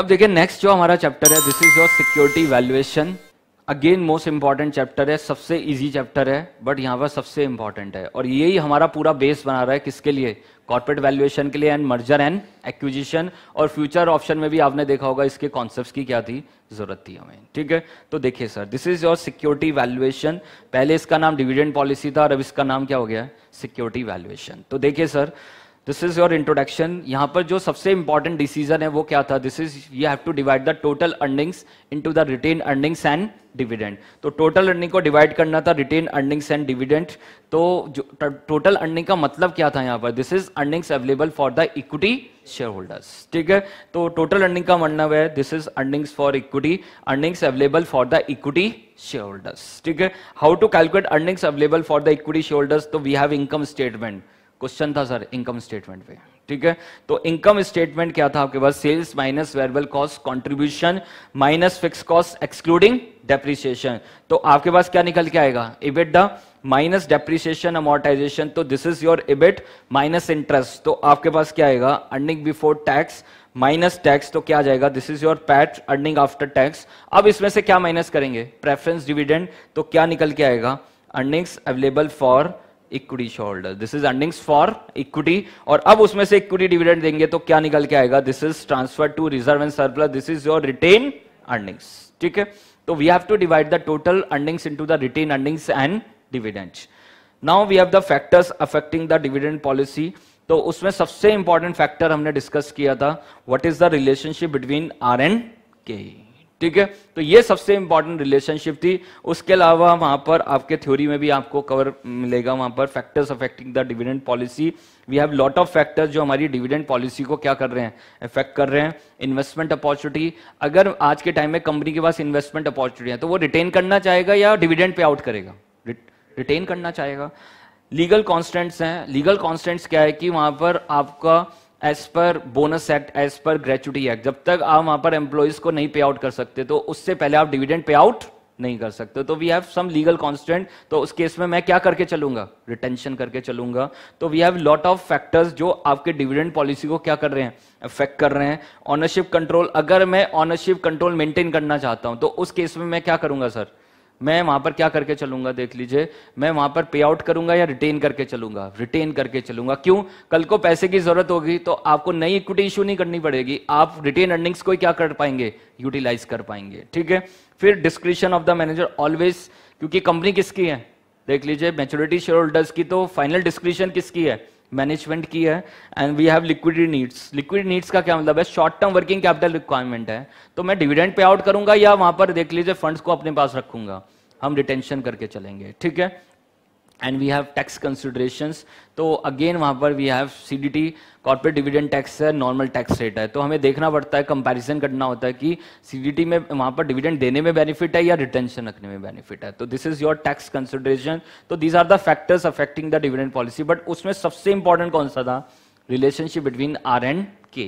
अब देखिए नेक्स्ट जो हमारा चैप्टर है this is your security valuation again most important chapter है सबसे इजी चैप्टर है बट यहाँ पर सबसे इंपॉर्टेंट है और यही हमारा पूरा बेस बना रहा है किसके लिए कॉर्पोरेट वैल्यूएशन के लिए एंड मर्जर एंड एक्विजिशन और फ्यूचर ऑप्शन में भी आपने देखा होगा इसके कॉन्सेप्ट की क्या थी जरूरत थी हमें ठीक है तो देखिए sir this is your security valuation पहले इसका नाम डिविडेंड पॉलिसी था और अब इसका नाम क्या हो गया सिक्योरिटी वैल्युएशन तो देखिए sir this is your introduction यहां पर जो सबसे इंपॉर्टेंट डिसीजन है वो क्या था this is you have to divide the total earnings into the retained earnings and dividend तो टोटल अर्निंग को डिवाइड करना था रिटेन अर्निंग्स एंड डिविडेंड तो टोटल अर्निंग तो का मतलब क्या था यहाँ पर this is earnings available for the equity shareholders ठीक है तो टोटल अर्निंग का मतलब है this is earnings for equity earnings available for the equity shareholders ठीक है how to calculate earnings available for the equity shareholders तो we have income statement question था सर इनकम स्टेटमेंट पे ठीक है तो इनकम स्टेटमेंट क्या था आपके पास sales minus variable cost contribution minus fixed cost excluding depreciation तो आपके पास क्या निकल के आएगा इबेट माइनस डेप्रिसिएशन अमोर्टाइजेशन तो this is your EBIT minus interest तो आपके पास क्या आएगा earning before tax minus tax तो क्या आ जाएगा this is your PAT earning after tax अब इसमें से क्या माइनस करेंगे प्रेफरेंस डिविडेंड तो क्या निकल के आएगा earnings available for equity shareholder this is earnings for equity और अब उसमें से इक्विटी डिविडेंड देंगे तो क्या निकल के आएगा this is transfer to reserve and surplus this is your retained earnings ठीक है तो we have to divide the total earnings into the retained earnings and dividend now we have the factors affecting the dividend policy तो उसमें सबसे important factor हमने discuss किया था what is the relationship between R and K ठीक है तो ये सबसे इंपॉर्टेंट रिलेशनशिप थी उसके अलावा वहां पर आपके थ्योरी में भी आपको कवर मिलेगा वहां पर factors affecting the dividend policy we have lot of factors जो हमारी डिविडेंड पॉलिसी को क्या कर रहे हैं इफेक्ट कर रहे हैं इन्वेस्टमेंट अपॉर्चुनिटी अगर आज के टाइम में कंपनी के पास इन्वेस्टमेंट अपॉर्चुनिटी है तो वो रिटेन करना चाहेगा या डिविडेंड पे आउट करेगा रिटेन करना चाहेगा लीगल कॉन्स्टेंट्स हैं लीगल कॉन्स्टेंट्स क्या है कि वहां पर आपका as per bonus act as per gratuity act जब तक आप वहां पर एम्प्लॉयज को नहीं पे आउट कर सकते तो उससे पहले आप डिविडेंड पे आउट नहीं कर सकते तो we have some legal constraint तो उस केस में मैं क्या करके चलूंगा रिटेंशन करके चलूंगा तो we have lot of factors जो आपके डिविडेंड पॉलिसी को क्या कर रहे हैं अफेक्ट कर रहे हैं ऑनरशिप कंट्रोल अगर मैं ऑनरशिप कंट्रोल मेंटेन करना चाहता हूं तो उस केस में मैं क्या करूंगा सर मैं वहां पर क्या करके चलूंगा देख लीजिए मैं वहां पर पे आउट करूंगा या रिटेन करके चलूंगा रिटेन करके चलूंगा क्यों कल को पैसे की जरूरत होगी तो आपको नई इक्विटी इशू नहीं करनी पड़ेगी आप रिटेन अर्निंग्स को क्या कर पाएंगे यूटिलाइज कर पाएंगे ठीक है फिर discretion of the manager always क्योंकि कंपनी किसकी है देख लीजिए मेच्योरिटी शेयर होल्डर्स की तो फाइनल डिस्क्रिप्शन किसकी है मैनेजमेंट की है and we have liquidity needs liquid needs का क्या मतलब है short term working capital requirement है तो मैं डिविडेंड पे आउट करूंगा या वहां पर देख लीजिए फंड्स को अपने पास रखूंगा हम रिटेंशन करके चलेंगे ठीक है and we have tax considerations तो अगेन वहाँ पर we have C D T corporate dividend tax है नॉर्मल टैक्स रेट है तो हमें देखना पड़ता है कंपेरिजन करना होता है कि सी डी टी में वहाँ पर डिविडेंड देने में बेनिफिट है या रिटेंशन रखने में बेनिफिट है तो this is your tax consideration तो these are the factors affecting the dividend policy but उसमें सबसे इंपॉर्टेंट कौन सा था रिलेशनशिप बिटवीन आर एंड के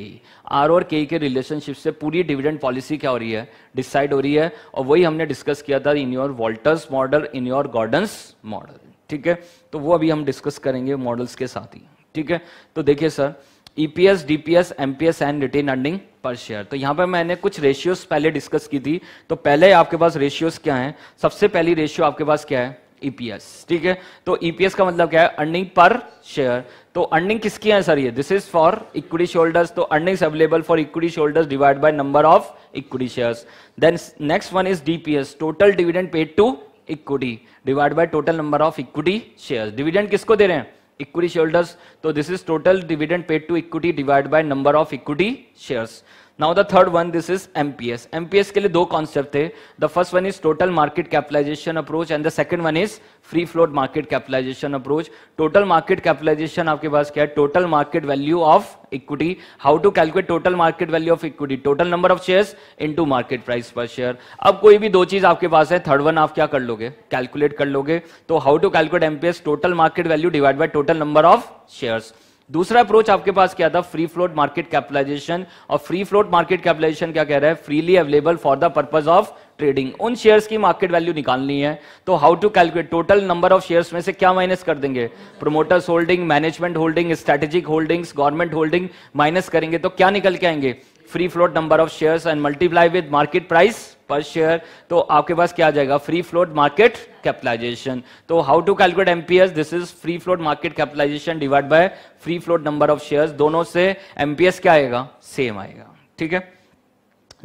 आर और के के रिलेशनशिप से पूरी डिविडेंड पॉलिसी क्या हो रही है डिसाइड हो रही है और वही हमने डिस्कस किया था in your Walter's model in your Gordon's model ठीक है तो वो अभी हम डिस्कस करेंगे मॉडल्स के साथ ही ठीक है तो देखिए sir EPS DPS MPS and retained earning per share तो यहां पर मैंने कुछ रेशियोस पहले डिस्कस की थी तो पहले आपके पास रेशियोस क्या है सबसे पहली रेशियो आपके पास क्या है ईपीएस e ठीक है तो ईपीएस e का मतलब क्या है अर्निंग पर शेयर तो अर्निंग किसकी है सर ये this is for equity shareholders तो earnings available for equity shareholders divide by number of equity shares then next one is DPS total dividend paid to equity divide by total number of equity shares dividend किसको दे रहे हैं equity shareholders तो this is total dividend paid to equity divide by number of equity shares now the third one this is MPS MPS के लिए दो concept थे the first one is total market capitalization approach and the second one is free float market capitalization approach total market capitalization आपके पास क्या है total market value of equity how to calculate total market value of equity total number of share in market price per share अब कोई भी दो चीज आपके पास है थर्ड वन आप क्या कर लोगे कैलकुलेट कर लोगे तो how to calculate MPS total market value divide by total number of shares दूसरा अप्रोच आपके पास क्या था फ्री फ्लोट मार्केट कैपिटलाइजेशन और फ्री फ्लोट मार्केट कैपिटलाइजेशन क्या कह रहा है freely available for the purpose of trading उन शेयर्स की मार्केट वैल्यू निकालनी है तो how to calculate total number of shares में से क्या माइनस कर देंगे promoters holding management holding strategic holdings government holding minus करेंगे तो क्या निकल के आएंगे free float number of shares and multiply with market price per share तो आपके पास क्या आ जाएगा फ्री फ्लोट मार्केट कैपिटलाइजेशन तो how to calculate MPS this is free float market capitalization divide by free float number of shares दोनों से MPS क्या आएगा सेम आएगा ठीक है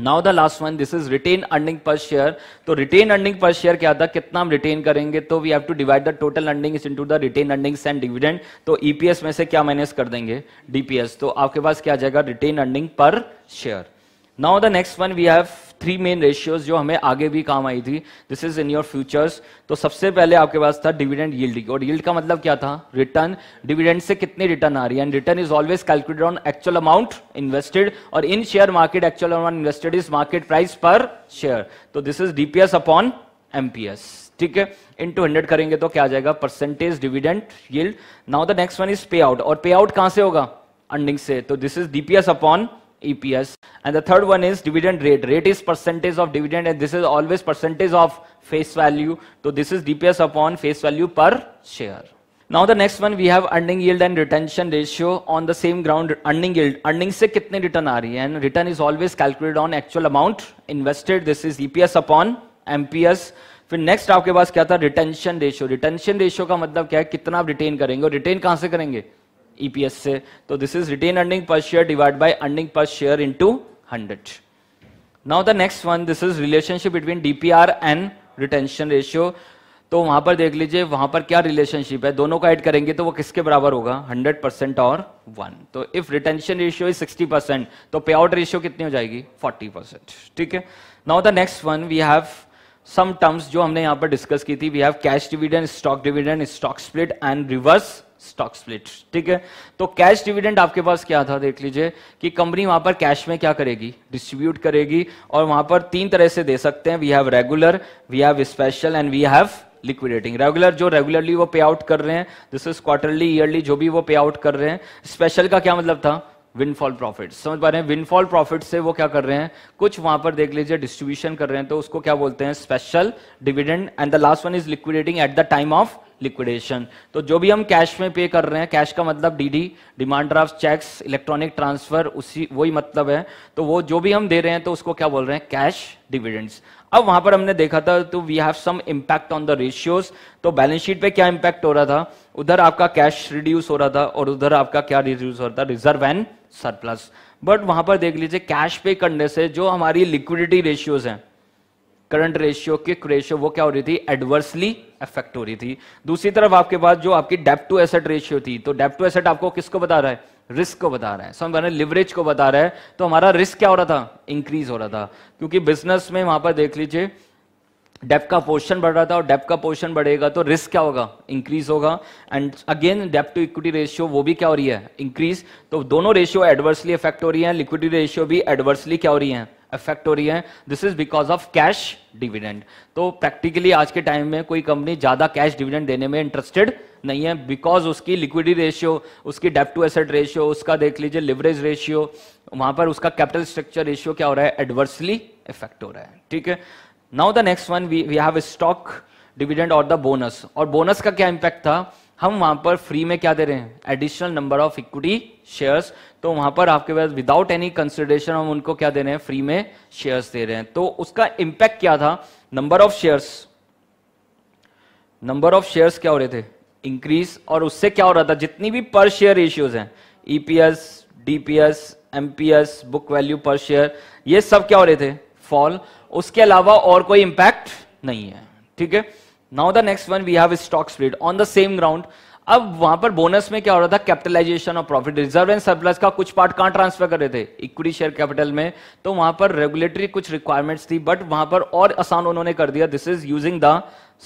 now the last one this is retained earning per share तो retain earning per share क्या था कितना हम रिटेन करेंगे तो we have to divide the total earnings into the retained earnings and dividend तो ईपीएस e में से क्या माइनस कर देंगे डीपीएस तो आपके पास क्या आ जाएगा retained earning per share now the next one we have three main ratios जो हमें आगे भी काम आई थी this is in your futures तो सबसे पहले आपके पास था डिविडेंड यील्ड और यील्ड का मतलब क्या था रिटर्न डिविडेंड से कितनी रिटर्न आ रही है and return is always calculated on actual amount invested और in share market actual amount invested is market price per share तो this is DPS upon MPS ठीक है इन टू हंड्रेड करेंगे तो क्या आ जाएगा percentage dividend yield now the next one is pay out और पे आउट कहां से होगा अर्निंग से तो this is DPS upon EPS. And the third one is dividend rate. Rate is percentage of dividend and this is always percentage of face value. So this is DPS upon face value per share. Now the next one we have earning yield and retention ratio on the same ground earning yield earning से कितने return आ रही है and return is always calculated on actual amount invested this is EPS upon MPS फिर next आपके पास क्या था retention ratio retention ratio का मतलब क्या है कितना आप रिटेन करेंगे और रिटेन कहां से करेंगे ईपीएस e से तो this is retained earning per share divide by earning per share into 100 now the next one this is relationship between DPR and retention ratio तो वहां पर देख लीजिए वहां पर क्या रिलेशनशिप है दोनों का ऐड करेंगे तो वो किसके बराबर होगा 100 परसेंट और 1 तो if retention ratio is 60 percent तो पे आउट रेशियो कितनी हो जाएगी 40 परसेंट ठीक है now the next one we have some terms जो हमने यहाँ पर डिस्कस की थी we have cash dividend stock dividend stock split and reverse stock split ठीक है तो कैश डिविडेंड आपके पास क्या था देख लीजिए कि कंपनी वहां पर कैश में क्या करेगी डिस्ट्रीब्यूट करेगी और वहां पर तीन तरह से दे सकते हैं we have regular we have special and we have liquidating regular जो रेगुलरली वो पे आउट कर रहे हैं दिस इज क्वार्टरली ईयरली जो भी वो पे आउट कर रहे हैं स्पेशल का क्या मतलब था विनफॉल प्रॉफिट समझ पा रहे हैं विनफॉल प्रॉफिट से वो क्या कर रहे हैं कुछ वहां पर देख लीजिए डिस्ट्रीब्यूशन कर रहे हैं तो उसको क्या बोलते हैं special dividend and the last one is liquidating at the time of liquidation तो जो भी हम कैश में पे कर रहे हैं कैश का मतलब DD demand draft cheques electronic transfer उसी वही मतलब है तो वो जो भी हम दे रहे हैं तो उसको क्या बोल रहे हैं कैश डिविडेंड्स अब वहां पर हमने देखा था तो we have some impact on the ratios तो बैलेंस शीट पे क्या इम्पैक्ट हो रहा था उधर आपका कैश रिड्यूस हो रहा था और उधर आपका क्या रिड्यूस हो रहा था रिजर्व एंड सरप्लस बट वहां पर देख लीजिए कैश पे करने से जो हमारी लिक्विडिटी रेशियोज हैं करंट रेशियो किक रेशियो वो क्या हो रही थी एडवर्सली इफेक्ट हो रही थी दूसरी तरफ आपके पास जो आपकी डेप टू एसेट रेशियो थी तो डेप टू एसेट आपको किसको बता रहा है रिस्क को बता रहा है समझ लिवरेज को बता रहा है तो हमारा रिस्क क्या हो रहा था इंक्रीज हो रहा था क्योंकि बिजनेस में वहां पर देख लीजिए डेप का पोर्शन बढ़ रहा था और डेप का पोर्शन बढ़ेगा तो रिस्क क्या होगा इंक्रीज होगा and again debt to equity ratio वो भी क्या हो रही है इंक्रीज तो दोनों रेशियो एडवर्सली इफेक्ट हो रही है लिक्विडिटी रेशियो भी एडवर्सली क्या हो रही है इफेक्ट हो रही है this is because of cash dividend तो प्रैक्टिकली आज के टाइम में कोई कंपनी ज्यादा कैश डिविडेंड देने में इंटरेस्टेड नहीं है बिकॉज उसकी लिक्विडिटी रेशियो उसकी डेप टू एसेट रेशियो उसका देख लीजिए लिवरेज रेशियो वहां पर उसका कैपिटल स्ट्रक्चर रेशियो क्या हो रहा है एडवर्सली इफेक्ट हो रहा है ठीक है now the next one we we have stock dividend और द बोनस और बोनस का क्या इंपैक्ट था हम वहां पर फ्री में क्या दे रहे हैं additional number of equity shares तो वहां पर आपके पास विदाउट एनी कंसिडरेशन हम उनको क्या दे रहे हैं फ्री में शेयर्स दे रहे हैं तो उसका इंपैक्ट क्या था number of shares number of shares क्या हो रहे थे इंक्रीज और उससे क्या हो रहा था जितनी भी पर शेयर रेशियोज हैं EPS DPS MPS book value per share ये सब क्या हो रहे थे फॉल उसके अलावा और कोई इंपैक्ट नहीं है ठीक है now the next one we have stock split on the same ground अब वहां पर बोनस में क्या हो रहा था कैपिटलाइजेशन और प्रॉफिट रिजर्व एंड सरप्लस का कुछ पार्ट कहां ट्रांसफर कर रहे थे इक्विटी शेयर कैपिटल में तो वहां पर रेगुलेटरी कुछ रिक्वायरमेंट्स थी बट वहां पर और आसान उन्होंने कर दिया this is using the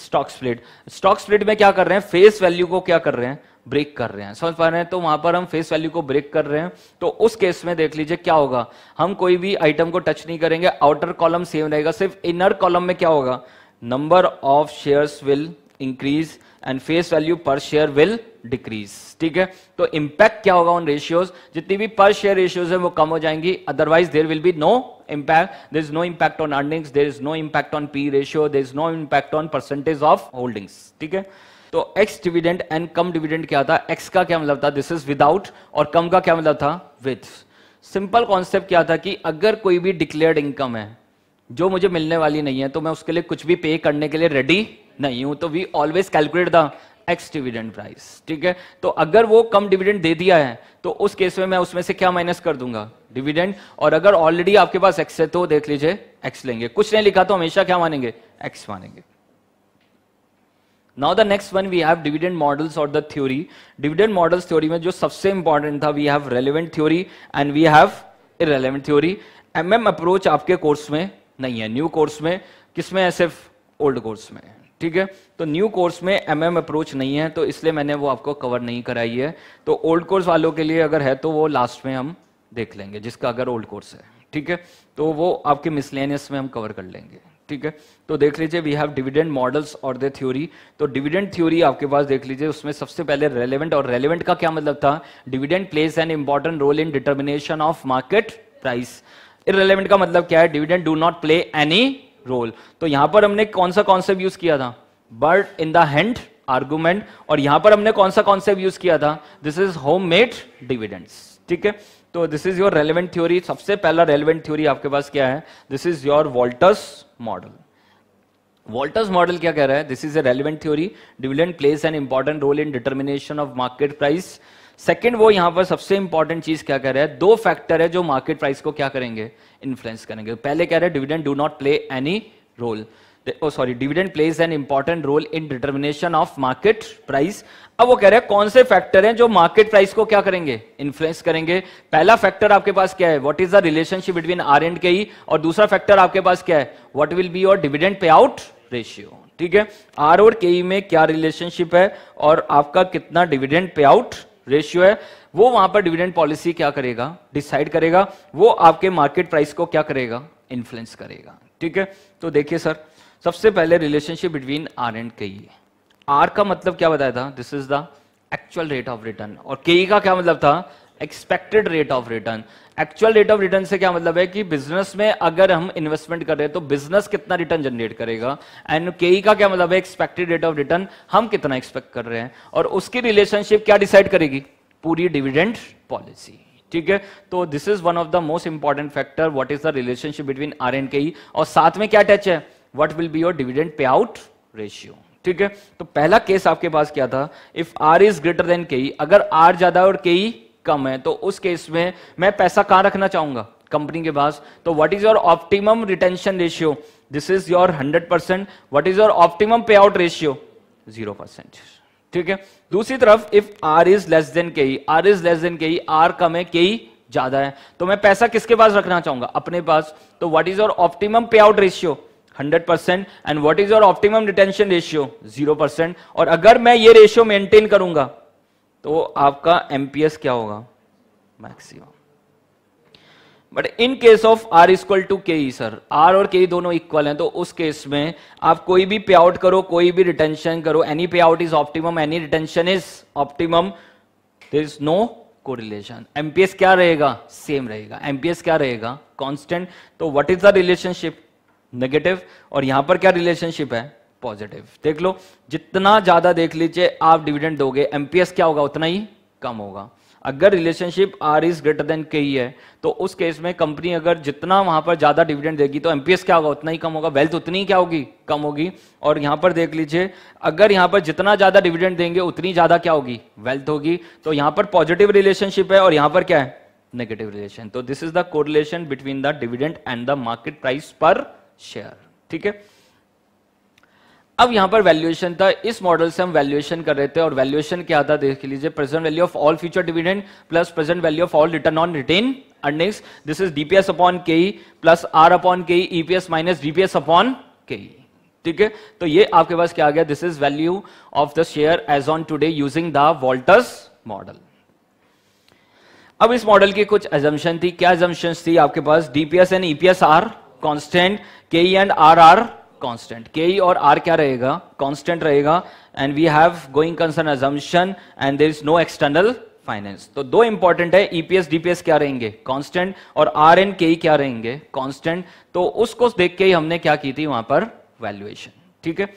stock split stock split में क्या कर रहे हैं फेस वैल्यू को क्या कर रहे हैं ब्रेक कर रहे हैं समझ पा रहे हैं तो वहां पर हम फेस वैल्यू को ब्रेक कर रहे हैं तो उस केस में देख लीजिए क्या होगा हम कोई भी आइटम को टच नहीं करेंगे आउटर कॉलम सेम रहेगा सिर्फ इनर कॉलम में क्या होगा number of share will increase and face value per share will decrease ठीक है तो इंपैक्ट क्या होगा ऑन रेशियोज जितनी भी पर शेयर रेशियोज है वो कम हो जाएंगी otherwise there will be no impact there is no impact on earnings there is no impact on P ratio there is no impact on percentage of holdings ठीक है तो ex dividend and cum dividend क्या था x का क्या मतलब था this is without और कम का क्या मतलब था विथ सिंपल कॉन्सेप्ट क्या था कि अगर कोई भी डिक्लेयर्ड इनकम है जो मुझे मिलने वाली नहीं है तो मैं उसके लिए कुछ भी पे करने के लिए रेडी नहीं हूं तो we always calculate the ex dividend price ठीक है तो अगर वो कम डिविडेंड दे दिया है तो उस केस में मैं उसमें से क्या माइनस कर दूंगा डिविडेंड और अगर ऑलरेडी आपके पास एक्स है तो देख लीजिए एक्स लेंगे कुछ नहीं लिखा तो हमेशा क्या मानेंगे एक्स मानेंगे now the next one we have dividend models और the theory dividend models theory में जो सबसे इंपॉर्टेंट था we have relevant theory and we have irrelevant theory M M approach आपके कोर्स में नहीं है न्यू कोर्स में किसमें है सिर्फ ओल्ड कोर्स में ठीक है तो न्यू कोर्स में एम एम अप्रोच नहीं है तो इसलिए मैंने वो आपको कवर नहीं कराई है तो ओल्ड कोर्स वालों के लिए अगर है तो वो लास्ट में हम देख लेंगे जिसका अगर ओल्ड कोर्स है ठीक है तो वो आपके मिसलेनियस में हम कवर कर लेंगे ठीक है तो देख लीजिए वी हैव डिविडेंड मॉडल्स और द थ्योरी तो डिविडेंड थ्योरी आपके पास देख लीजिए उसमें सबसे पहले रेलिवेंट और रेलिवेंट का क्या मतलब था dividend plays an important role in determination of market price irrelevant का मतलब क्या है dividend do not play any role तो यहां पर हमने कौन सा कॉन्सेप्ट यूज किया था bird in the hand argument और यहां पर हमने कौन सा कॉन्सेप्ट यूज किया था this is homemade dividends ठीक है तो this is your relevant theory सबसे पहला रेलिवेंट थ्योरी आपके पास क्या है this is your Walter's model Walter's model क्या कह रहा है this is a relevant theory dividend plays an important role in determination of market price second वो यहां पर सबसे इंपॉर्टेंट चीज क्या कह रहा है दो फैक्टर है जो मार्केट प्राइस को क्या करेंगे इन्फ्लुएंस करेंगे पहले कह रहे हैं dividend do not play any role oh sorry dividend plays an important role in determination of market price अब वो कह रहे हैं कौन से फैक्टर हैं जो मार्केट प्राइस को क्या करेंगे इन्फ्लुएंस करेंगे पहला फैक्टर आपके पास क्या है what is the relationship between R and K E और दूसरा फैक्टर आपके पास क्या है what will be your dividend pay out ratio ठीक है आर और के ई में क्या रिलेशनशिप है और आपका कितना डिविडेंड पे आउट रेशियो है वो वहां पर डिविडेंड पॉलिसी क्या करेगा डिसाइड करेगा वो आपके मार्केट प्राइस को क्या करेगा इन्फ्लुएंस करेगा ठीक है तो देखिए सर सबसे पहले रिलेशनशिप बिटवीन आर एंड के आर का मतलब क्या बताया था this is the actual rate of return और के का क्या मतलब था expected rate of return actual rate of return से क्या मतलब है कि बिजनेस में अगर हम इन्वेस्टमेंट कर रहे हैं तो बिजनेस कितना रिटर्न जनरेट करेगा एंड के का क्या मतलब है एक्सपेक्टेड रेट ऑफ रिटर्न हम कितना एक्सपेक्ट कर रहे हैं और उसकी रिलेशनशिप क्या डिसाइड करेगी पूरी डिविडेंड पॉलिसी ठीक है तो this is one of the most important factor what is the relationship between R and K और साथ में क्या अटैच है what will be your dividend pay out ratio ठीक है तो पहला केस आपके पास क्या था if R is greater than K अगर आर ज्यादा और के e कम है तो उस केस में मैं पैसा कहां रखना चाहूंगा कंपनी के पास तो what is your optimum retention ratio this is your 100 percent what is your optimum pay out ratio zero percent ठीक है दूसरी तरफ if R is less than के आर इज लेस देन के आर कम है के e ज्यादा है तो मैं पैसा किसके पास रखना चाहूंगा अपने पास तो what is your optimum pay out ratio hundred percent and what is your optimum retention ratio zero percent और अगर मैं ये रेशियो मेंटेन करूंगा तो आपका एमपीएस क्या होगा maximum but in case of R equal to K sir R और के e दोनों इक्वल हैं तो उस केस में आप कोई भी पे आउट करो कोई भी रिटेंशन करो any pay out is optimum any retention is optimum there is no correlation MPS क्या रहेगा सेम रहेगा एमपीएस क्या रहेगा कॉन्स्टेंट तो what is the relationship negative और यहां पर क्या रिलेशनशिप है पॉजिटिव देख लो जितना ज्यादा देख लीजिए आप डिविडेंड दोगे एमपीएस क्या होगा उतना ही कम होगा अगर relationship R is greater than K ही है तो उस केस में कंपनी अगर जितना वहां पर ज्यादा डिविडेंड देगी तो एमपीएस क्या होगा उतना ही कम होगा वेल्थ उतनी क्या होगी कम होगी और यहां पर देख लीजिए अगर यहां पर जितना ज्यादा डिविडेंड देंगे उतनी ज्यादा क्या होगी वेल्थ होगी तो यहां पर पॉजिटिव रिलेशनशिप है और यहां पर क्या है नेगेटिव रिलेशन तो this is the correlation between the dividend and the market price per share ठीक है अब यहां पर वैल्यूएशन था इस मॉडल से हम वैल्यूएशन कर रहे थे और वैल्यूएशन क्या था देख लीजिए present value of all future dividend plus present value of all return on retained earnings this is DPS upon K plus R upon K EPS minus DPS upon K ठीक है तो ये आपके पास क्या आ गया this is value of the share as on today using the Walter's model अब इस मॉडल की कुछ एजम्पन थी क्या एजम्पन थी आपके पास DPS and EPS are constant K E and are are constant K E और आर क्या रहेगा कॉन्स्टेंट रहेगा and we have going concern assumption and there is no external finance तो दो इंपॉर्टेंट है ईपीएस e डीपीएस क्या रहेंगे constant और आर एन के ई क्या रहेंगे कॉन्स्टेंट तो उसको देख के ही हमने क्या की थी वहां पर वैल्यूएशन ठीक है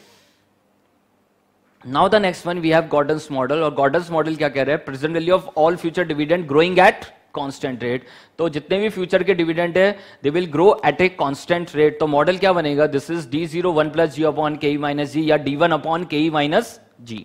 now the next one we have Gordon's model और गॉर्डन्स मॉडल क्या कह रहे हैं present value of all future dividend growing at constant rate तो जितने भी फ्यूचर के डिविडेंड है they will grow at a constant rate तो मॉडल क्या बनेगा this is D zero one plus ji upon के माइनस जी या डी वन अपॉन के माइनस जी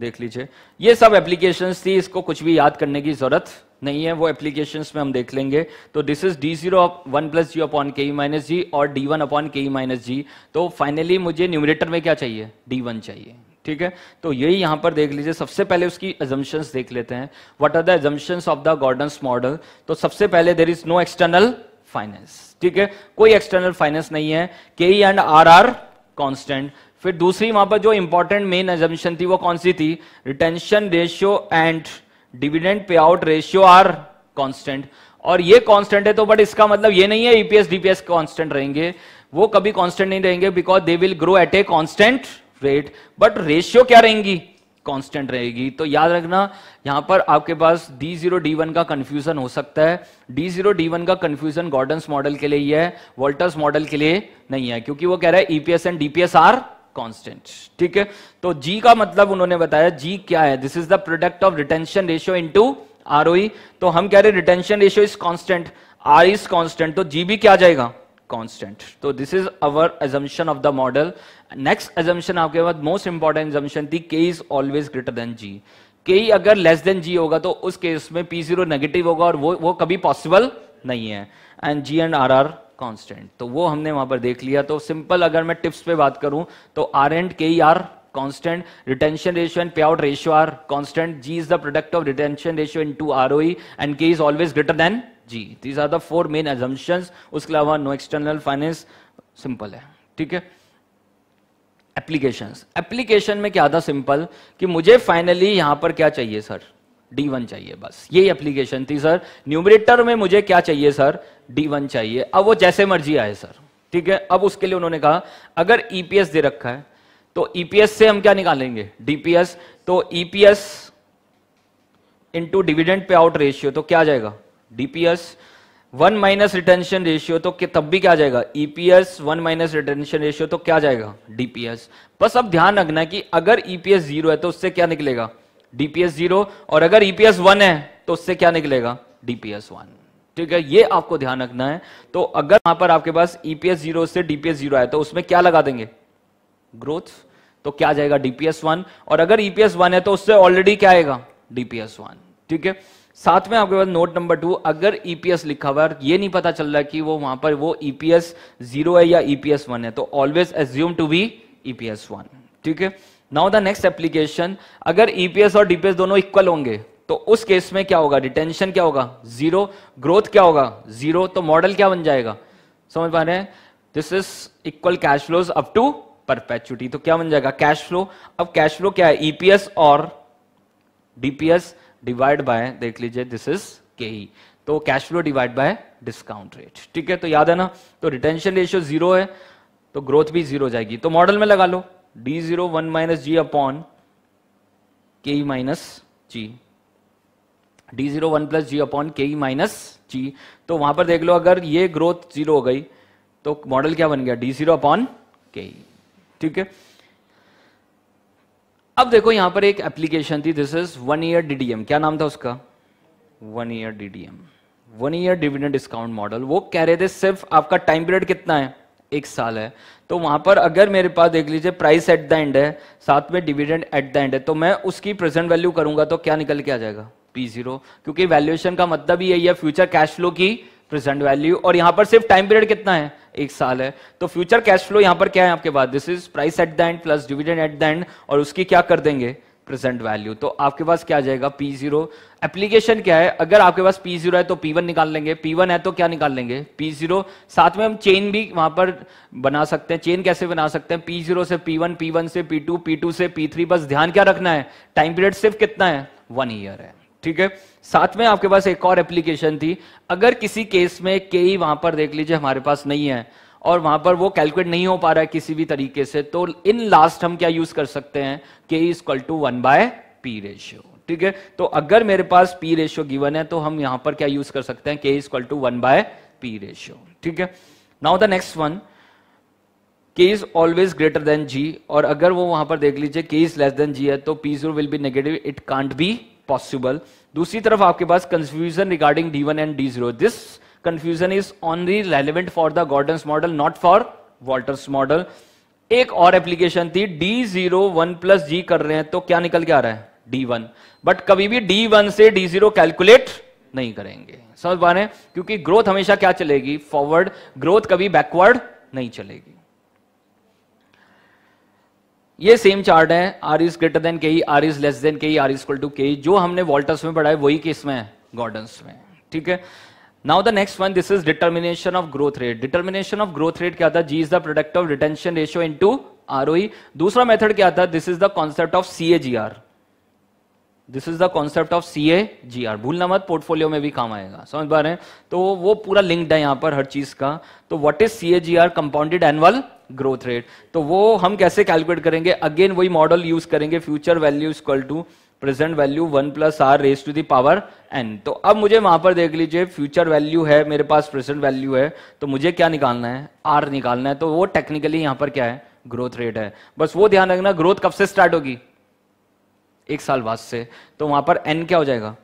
देख लीजिए ये सब एप्लीकेशन थी इसको कुछ भी याद करने की जरूरत नहीं है वो एप्लीकेशन में हम देख लेंगे तो this is D zero one plus ji upon के माइनस जी और डी वन अपॉन के माइनस जी तो फाइनली मुझे न्यूमिनेटर में क्या चाहिए डी वन चाहिए ठीक है तो यही यहां पर देख लीजिए सबसे पहले उसकी एजम्पन्स देख लेते हैं what are the assumptions of the Gordon's model तो सबसे पहले there is no external finance ठीक है कोई एक्सटर्नल फाइनेंस नहीं है K E and are are constant फिर दूसरी वहां पर जो इंपॉर्टेंट मेन एजम्पन थी वो कौन सी थी retention ratio and dividend pay out ratio are constant और ये कॉन्स्टेंट है तो बट इसका मतलब ये नहीं है ईपीएस डीपीएस कॉन्स्टेंट रहेंगे वो कभी कॉन्स्टेंट नहीं रहेंगे because they will grow at a constant rate but ratio क्या रहेंगी कांस्टेंट रहेगी तो याद रखना यहां पर आपके पास डी जीरो डी वन का कंफ्यूजन हो सकता है डी जीरो डी वन का कंफ्यूजन गॉर्डन्स मॉडल के लिए ही है वोल्टर्स मॉडल के लिए नहीं है क्योंकि वो कह रहा है EPS and DPS r constant ठीक है तो जी का मतलब उन्होंने बताया जी क्या है this is the product of retention ratio R ROE तो हम कह रहे retention ratio is constant R is constant तो जी भी क्या जाएगा कॉन्स्टेंट तो this is our assumption of the model next assumption आपके बाद मोस्ट इंपॉर्टेंट एजम्पन थी K is always greater than G के अगर लेस देन जी होगा तो उस केस में पी जीरो नेगेटिव होगा और वो वो कभी पॉसिबल नहीं है and g and are are constant तो वो हमने वहां पर देख लिया तो सिंपल अगर मैं टिप्स पे बात करूं तो आर एंड के are constant retention ratio and pay out ratio are constant g is the product of retention ratio into R O and k is always greater than g these are the four main assumption उसके अलावा no external finance simple है ठीक है application application में क्या था simple कि मुझे फाइनली यहां पर क्या चाहिए सर डी वन चाहिए बस यही एप्लीकेशन थी सर न्यूमरेटर में मुझे क्या चाहिए सर डी वन चाहिए अब वो जैसे मर्जी आए सर ठीक है अब उसके लिए उन्होंने कहा अगर ईपीएस e दे रखा है तो ईपीएस e से हम क्या निकालेंगे डीपीएस तो EPS into dividend pay out ratio तो क्या जाएगा DPS one minus retention ratio तो तब भी क्या जाएगा EPS one minus retention ratio तो क्या जाएगा डीपीएस बस अब ध्यान रखना कि अगर ईपीएस e जीरो है तो उससे क्या निकलेगा डीपीएस जीरो और अगर ईपीएस e वन है तो उससे क्या निकलेगा डीपीएस वन ठीक है ये आपको ध्यान रखना है तो अगर वहां पर आपके पास ईपीएस e जीरो से डीपीएस जीरो आया तो उसमें क्या लगा देंगे ग्रोथ तो क्या जाएगा डीपीएस वन और अगर ईपीएस वन है तो उससे ऑलरेडी क्या आएगा डीपीएस वन ठीक है साथ में आपके पास नोट नंबर टू अगर ईपीएस e लिखा हुआ है ये नहीं पता चल रहा कि वो वहां पर वो ईपीएस e जीरो है या ईपीएस e वन है तो always assume to be EPS one ठीक है नाउ द नेक्स्ट एप्लीकेशन अगर ईपीएस और डीपीएस दोनों इक्वल होंगे तो उस केस में क्या होगा रिटेंशन क्या होगा जीरो ग्रोथ क्या होगा जीरो तो मॉडल क्या बन जाएगा समझ पा रहे हैं this is equal cash flows up to perpetuity तो क्या बन जाएगा कैश फ्लो अब कैश फ्लो क्या है ईपीएस और डीपीएस डिवाइड बाय देख लीजिए दिस इज के ही तो cash flow divide by discount rate ठीक है तो याद है ना तो रिटेंशन रेशियो जीरो है तो ग्रोथ भी जीरो जाएगी तो मॉडल में लगा लो डी जीरो वन माइनस जी अपॉन के ई minus g D zero one plus जी अपॉन के ई माइनस जी तो वहां पर देख लो अगर ये ग्रोथ जीरो हो गई तो मॉडल क्या बन गया डी जीरो अपॉन के ई ठीक है अब देखो यहां पर एक एप्लीकेशन थी this is one year DDM क्या नाम था उसका one year DDM one year dividend discount model वो कह रहे थे सिर्फ आपका टाइम पीरियड कितना है एक साल है तो वहां पर अगर मेरे पास देख लीजिए प्राइस एट द एंड है साथ में डिविडेंड एट द एंड है तो मैं उसकी प्रेजेंट वैल्यू करूंगा तो क्या निकल के आ जाएगा पी जीरो क्योंकि वैल्यूएशन का मतलब ही यही है फ्यूचर कैश फ्लो की प्रेजेंट वैल्यू और यहां पर सिर्फ टाइम पीरियड कितना है एक साल है तो फ्यूचर कैश फ्लो यहां पर क्या है आपके पास this is price at the end plus dividend at the end और उसकी क्या कर देंगे प्रेजेंट वैल्यू तो आपके पास क्या आ जाएगा पी जीरो एप्लीकेशन क्या है अगर आपके पास पी जीरो है तो पी वन निकाल लेंगे पी वन है तो क्या निकाल लेंगे पी जीरो साथ में हम चेन भी वहां पर बना सकते हैं चेन कैसे बना सकते हैं पी जीरो से पी वन पी वन से पी टू पी टू से पी थ्री बस ध्यान क्या रखना है टाइम पीरियड सिर्फ कितना है वन ईयर है ठीक है साथ में आपके पास एक और एप्लीकेशन थी अगर किसी केस में के ई e वहां पर देख लीजिए हमारे पास नहीं है और वहां पर वो कैलकुलेट नहीं हो पा रहा है किसी भी तरीके से तो इन लास्ट हम क्या यूज कर सकते हैं k e equal to one by P ratio ठीक है तो अगर मेरे पास पी रेशियो गिवन है तो हम यहां पर क्या यूज कर सकते हैं k equal to one by P ratio ठीक है now the next one k is always greater than g और अगर वो वहां पर देख लीजिए के इज लेस देन जी है तो P zero will be negative it can't be possible दूसरी तरफ आपके पास confusion regarding D one and D zero this confusion is only relevant for the Gordon model not for Walter's model एक और application थी D zero one plus g कर रहे हैं तो क्या निकल के आ रहा है डी वन बट कभी भी डी वन से डी जीरो कैलकुलेट नहीं करेंगे समझ पा रहे हैं क्योंकि ग्रोथ हमेशा क्या चलेगी फॉरवर्ड ग्रोथ कभी बैकवर्ड नहीं चलेगी ये सेम चार्ट है आर इज ग्रेटर देन के आर इज लेस देन के are is equal to k जो हमने वॉल्टर्स में पढ़ा है वही किस में गॉर्डन्स में ठीक है now the next one this is determination of growth rate determination of growth rate क्या था g is the product of retention ratio into ROE दूसरा मेथड क्या था this is the concept of r this is the concept of C A G R भूलना मत portfolio में भी काम आएगा समझ पा रहे हैं तो वो पूरा लिंक्ड है यहां पर हर चीज का तो what is C A G R compounded annual growth rate तो वो हम कैसे कैलकुलेट करेंगे अगेन वही मॉडल यूज करेंगे future value equal to present value one plus r raise to the power n तो अब मुझे वहां पर देख लीजिए फ्यूचर वैल्यू है मेरे पास प्रेजेंट वैल्यू है तो मुझे क्या निकालना है आर निकालना है तो वो टेक्निकली यहां पर क्या है ग्रोथ रेट है बस वो ध्यान रखना ग्रोथ कब से स्टार्ट होगी एक साल बाद से तो वहां पर एन क्या हो जाएगा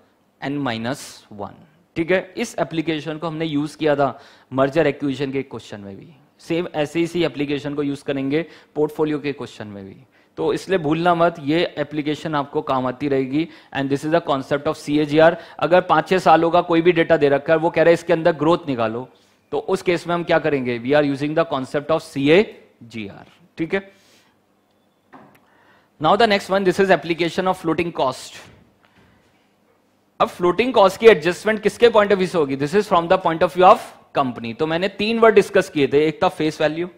एन माइनस वन ठीक है इस एप्लीकेशन को हमने यूज किया था मर्जर एक्विजन के क्वेश्चन में भी सेम ऐसी सी एप्लीकेशन को यूज़ करेंगे पोर्टफोलियो के क्वेश्चन में भी तो इसलिए भूलना मत ये एप्लीकेशन आपको काम आती रहेगी and this is the concept of C अगर पांच छह सालों का कोई भी डेटा दे रखा है वो कह रहे हैं इसके अंदर ग्रोथ निकालो तो उस केस में हम क्या करेंगे we are using the concept of C ठीक है now the next one this is application of floating cost अब फ्लोटिंग कॉस्ट की एडजस्टमेंट किसके पॉइंट ऑफ व्यू से होगी this is from the point of view of company तो मैंने तीन वर्ड डिस्कस किए थे एक था फेस वैल्यू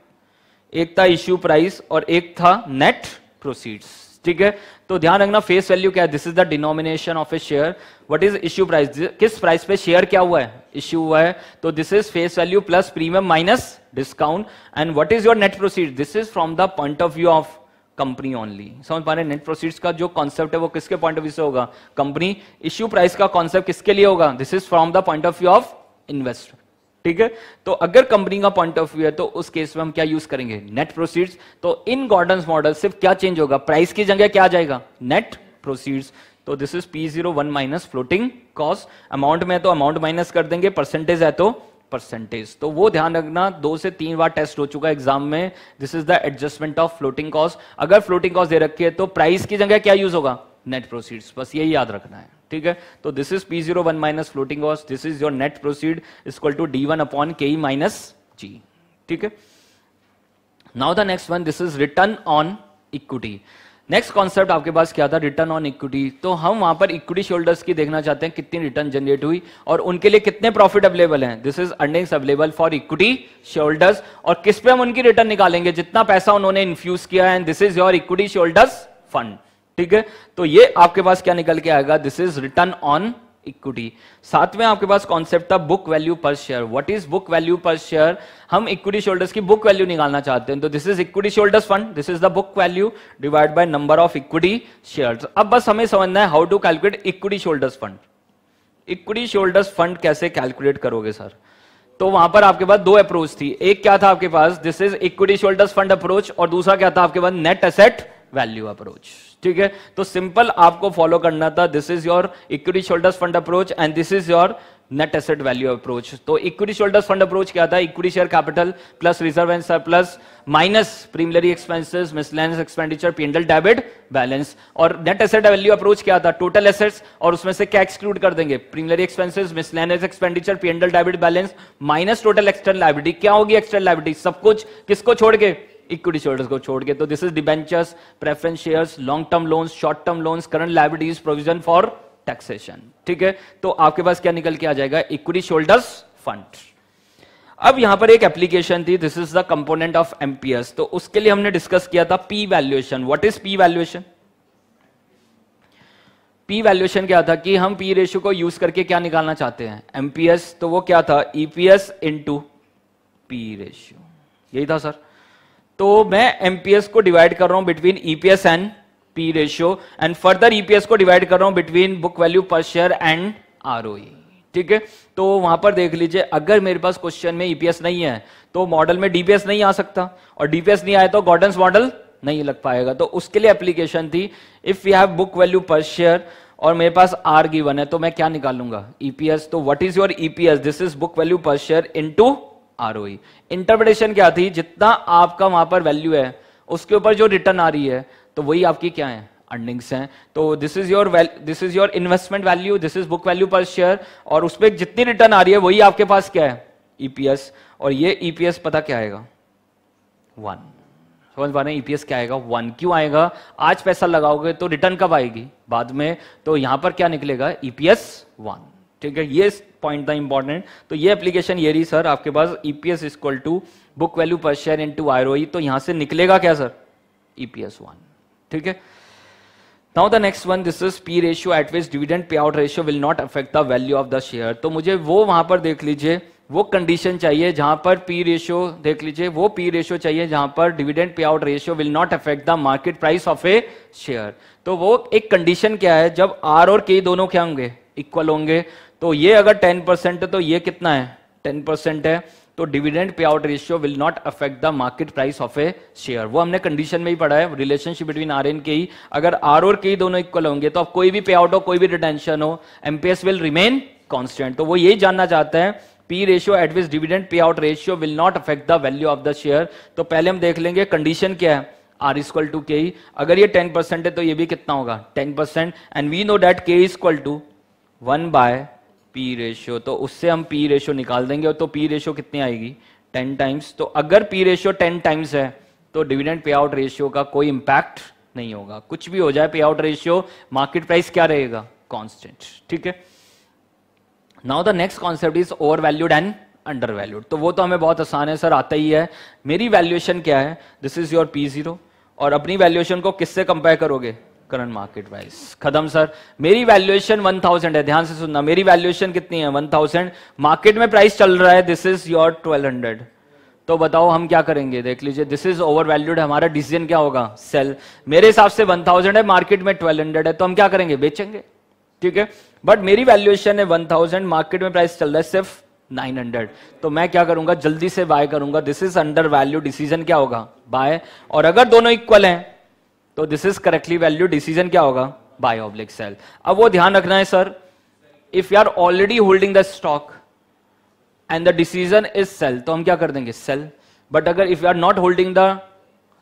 एक था इश्यू प्राइस और एक था नेट प्रोसीड्स ठीक है तो ध्यान रखना फेस वैल्यू क्या है this is the denomination of a share what is issue price किस प्राइस पे शेयर क्या हुआ है इश्यू हुआ है तो this is face value plus premium minus discount and what is your net proceed this is from the point of view of company only समझ पा रहे नेट प्रोसीड्स का जो कॉन्सेप्ट है वो किसके पॉइंट ऑफ व्यू से होगा कंपनी इश्यू प्राइस का कॉन्सेप्ट किसके लिए होगा this is from the point of view of investor ठीक है तो अगर कंपनी का पॉइंट ऑफ व्यू है तो उस केस में हम क्या यूज करेंगे नेट प्रोसीड्स तो इन गॉर्डन मॉडल सिर्फ क्या चेंज होगा प्राइस की जगह क्या आ जाएगा नेट प्रोसीड्स तो this is P zero one minus floating cost amount में तो अमाउंट माइनस कर देंगे परसेंटेज है तो परसेंटेज तो वो ध्यान रखना दो से तीन बार टेस्ट हो चुका है एग्जाम में this is the adjustment of floating cost अगर फ्लोटिंग कॉस्ट दे रखी है तो प्राइस की जगह क्या यूज होगा नेट प्रोसीड्स बस यही याद रखना है ठीक है तो this is P zero one minus floating cost this is your net proceed equal to D one upon के माइनस जी ठीक है now the next one this is return on equity next concept आपके पास क्या था return on equity तो हम वहां पर इक्विटी शोल्डर्स की देखना चाहते हैं कितनी रिटर्न जनरेट हुई और उनके लिए कितने प्रॉफिट अवेलेबल हैं this is earnings available for equity shareholders और किस पे हम उनकी रिटर्न निकालेंगे जितना पैसा उन्होंने इन्फ्यूज किया है this is your equity shareholders fund ठीक है तो ये आपके पास क्या निकल के आएगा this is return on equity साथ में आपके पास कॉन्सेप्ट था book value per share what is book value per share हम इक्विटी शोल्डर्स की बुक वैल्यू निकालना चाहते हैं तो this is equity shareholders fund this is the book value divide by number of equity shares अब बस हमें समझना है how to calculate equity shareholders fund equity shareholders fund कैसे कैलकुलेट करोगे सर तो वहां पर आपके पास दो अप्रोच थी एक क्या था आपके पास this is equity shareholders fund approach और दूसरा क्या था आपके पास नेट असेट वैल्यू अप्रोच ठीक है तो सिंपल आपको फॉलो करना था this is your equity shareholders fund approach and this is your net asset value approach तो इक्विटी शोल्डर्स फंड अप्रोच क्या था equity share capital plus reserve and surplus minus preliminary expenses miscellaneous expenditure P and L debit balance और net asset value approach क्या था total assets और उसमें से क्या एक्सक्लूड कर देंगे preliminary expenses miscellaneous expenditure P and L debit balance minus total external liability क्या होगी एक्सटर्नल लाइबिलिटी सब कुछ किसको छोड़ के इक्विटी शोल्डर्स को छोड़ के तो this is debentures preference shares long term loans short term loans current liabilities provision for taxation ठीक है तो आपके पास क्या निकल के आ जाएगा इक्विटी शोल्डर्स फंड अब यहां पर एक एप्लीकेशन थी this is the component of MPS तो उसके लिए हमने डिस्कस किया था P valuation what is P valuation P valuation क्या था कि हम पी रेशो को यूज करके क्या निकालना चाहते हैं एमपीएस तो वो क्या था ईपीएस इंटू पी रेशियो यही था सर तो मैं एमपीएस को डिवाइड कर रहा हूं between EPS and P ratio and further EPS को डिवाइड कर रहा हूं between book value per share and r ठीक है तो वहां पर देख लीजिए अगर मेरे पास क्वेश्चन में ईपीएस e नहीं है तो मॉडल में डीपीएस नहीं आ सकता और डीपीएस नहीं आया तो गॉर्डन मॉडल नहीं लग पाएगा तो उसके लिए एप्लीकेशन थी if you have book value per share और मेरे पास आर गिवन है तो मैं क्या निकालूंगा ईपीएस e तो what is your EPS this is book value per share into r interpretation e. क्या थी जितना आपका वहां पर वैल्यू है उसके ऊपर जो रिटर्न आ रही है तो वही आपकी क्या है अर्निंग्स हैं तो this is your this is your investment value this is book value per share और उस पर जितनी रिटर्न आ रही है वही आपके पास क्या है ईपीएस e और ये ईपीएस e पता क्या आएगा वन समझ पा रहे ईपीएस क्या आएगा वन क्यों आएगा आज पैसा लगाओगे तो रिटर्न कब आएगी बाद में तो यहां पर क्या निकलेगा ईपीएस वन ठीक है ये पॉइंट था इंपॉर्टेंट तो ये एप्लीकेशन ये रही सर आपके पास EPS equal to book value per share into R तो यहां से निकलेगा क्या सर ईपीएस वन ठीक है now the next one this is P ratio at which dividend pay out ratio will not affect the value of the share तो मुझे वो वहां पर देख लीजिए वो कंडीशन चाहिए जहां पर पी रेशियो देख लीजिए वो पी रेशियो चाहिए जहां पर dividend pay out ratio will not affect the market price of a share तो वो एक कंडीशन क्या है जब आर और के दोनों क्या होंगे इक्वल होंगे तो ये अगर टेन परसेंट है तो ये कितना है टेन परसेंट है तो dividend pay out ratio will not affect the market price of a share वो हमने कंडीशन में ही पढ़ा है रिलेशनशिप बिटवीन आर एन के ही अगर आर और के ही दोनों इक्वल होंगे तो अब कोई भी पे आउट हो कोई भी रिटेंशन हो एमपीएस विल रिमेन कॉन्स्टेंट तो वो यही जानना चाहते हैं P ratio at which dividend pay out ratio will not affect the value of the share तो पहले हम देख लेंगे कंडीशन क्या है आर इक्वल टू के अगर ये टेन परसेंट है तो ये भी कितना होगा ten percent and we know that K is equal to one by P ratio तो उससे हम पी रेशियो निकाल देंगे और तो पी रेशियो कितनी आएगी टेन टाइम्स तो अगर पी रेशियो टेन टाइम्स है तो डिविडेंड पे आउट रेशियो का कोई इंपैक्ट नहीं होगा कुछ भी हो जाए पे आउट रेशियो मार्केट प्राइस क्या रहेगा कॉन्स्टेंट ठीक है now the next concept is over valued and under valued तो वो तो हमें बहुत आसान है सर आता ही है मेरी वैल्यूएशन क्या है this is your P zero और अपनी वैल्यूएशन को किससे कंपेयर करोगे करंट मार्केट वाइज खत्म सर मेरी वैल्यूएशन 1000 है ध्यान से सुनना मेरी वैल्यूएशन कितनी है 1000 मार्केट में प्राइस चल रहा है दिस इज योर 1200 तो बताओ हम क्या करेंगे देख लीजिए दिस इज ओवर वैल्यूड हमारा डिसीजन क्या होगा सेल मेरे हिसाब से 1000 है मार्केट में 1200 है तो हम क्या करेंगे बेचेंगे ठीक है बट मेरी वैल्यूएशन है 1000 मार्केट में प्राइस चल रहा है सिर्फ 900 तो मैं क्या करूंगा जल्दी से बाय करूंगा this is under value decision क्या होगा बाय और अगर दोनों इक्वल हैं तो this is correctly value decision क्या होगा बाय ऑब्लिक सेल अब वो ध्यान रखना है sir if you are already holding the stock and the decision is sell तो हम क्या कर देंगे सेल बट अगर if you are not holding the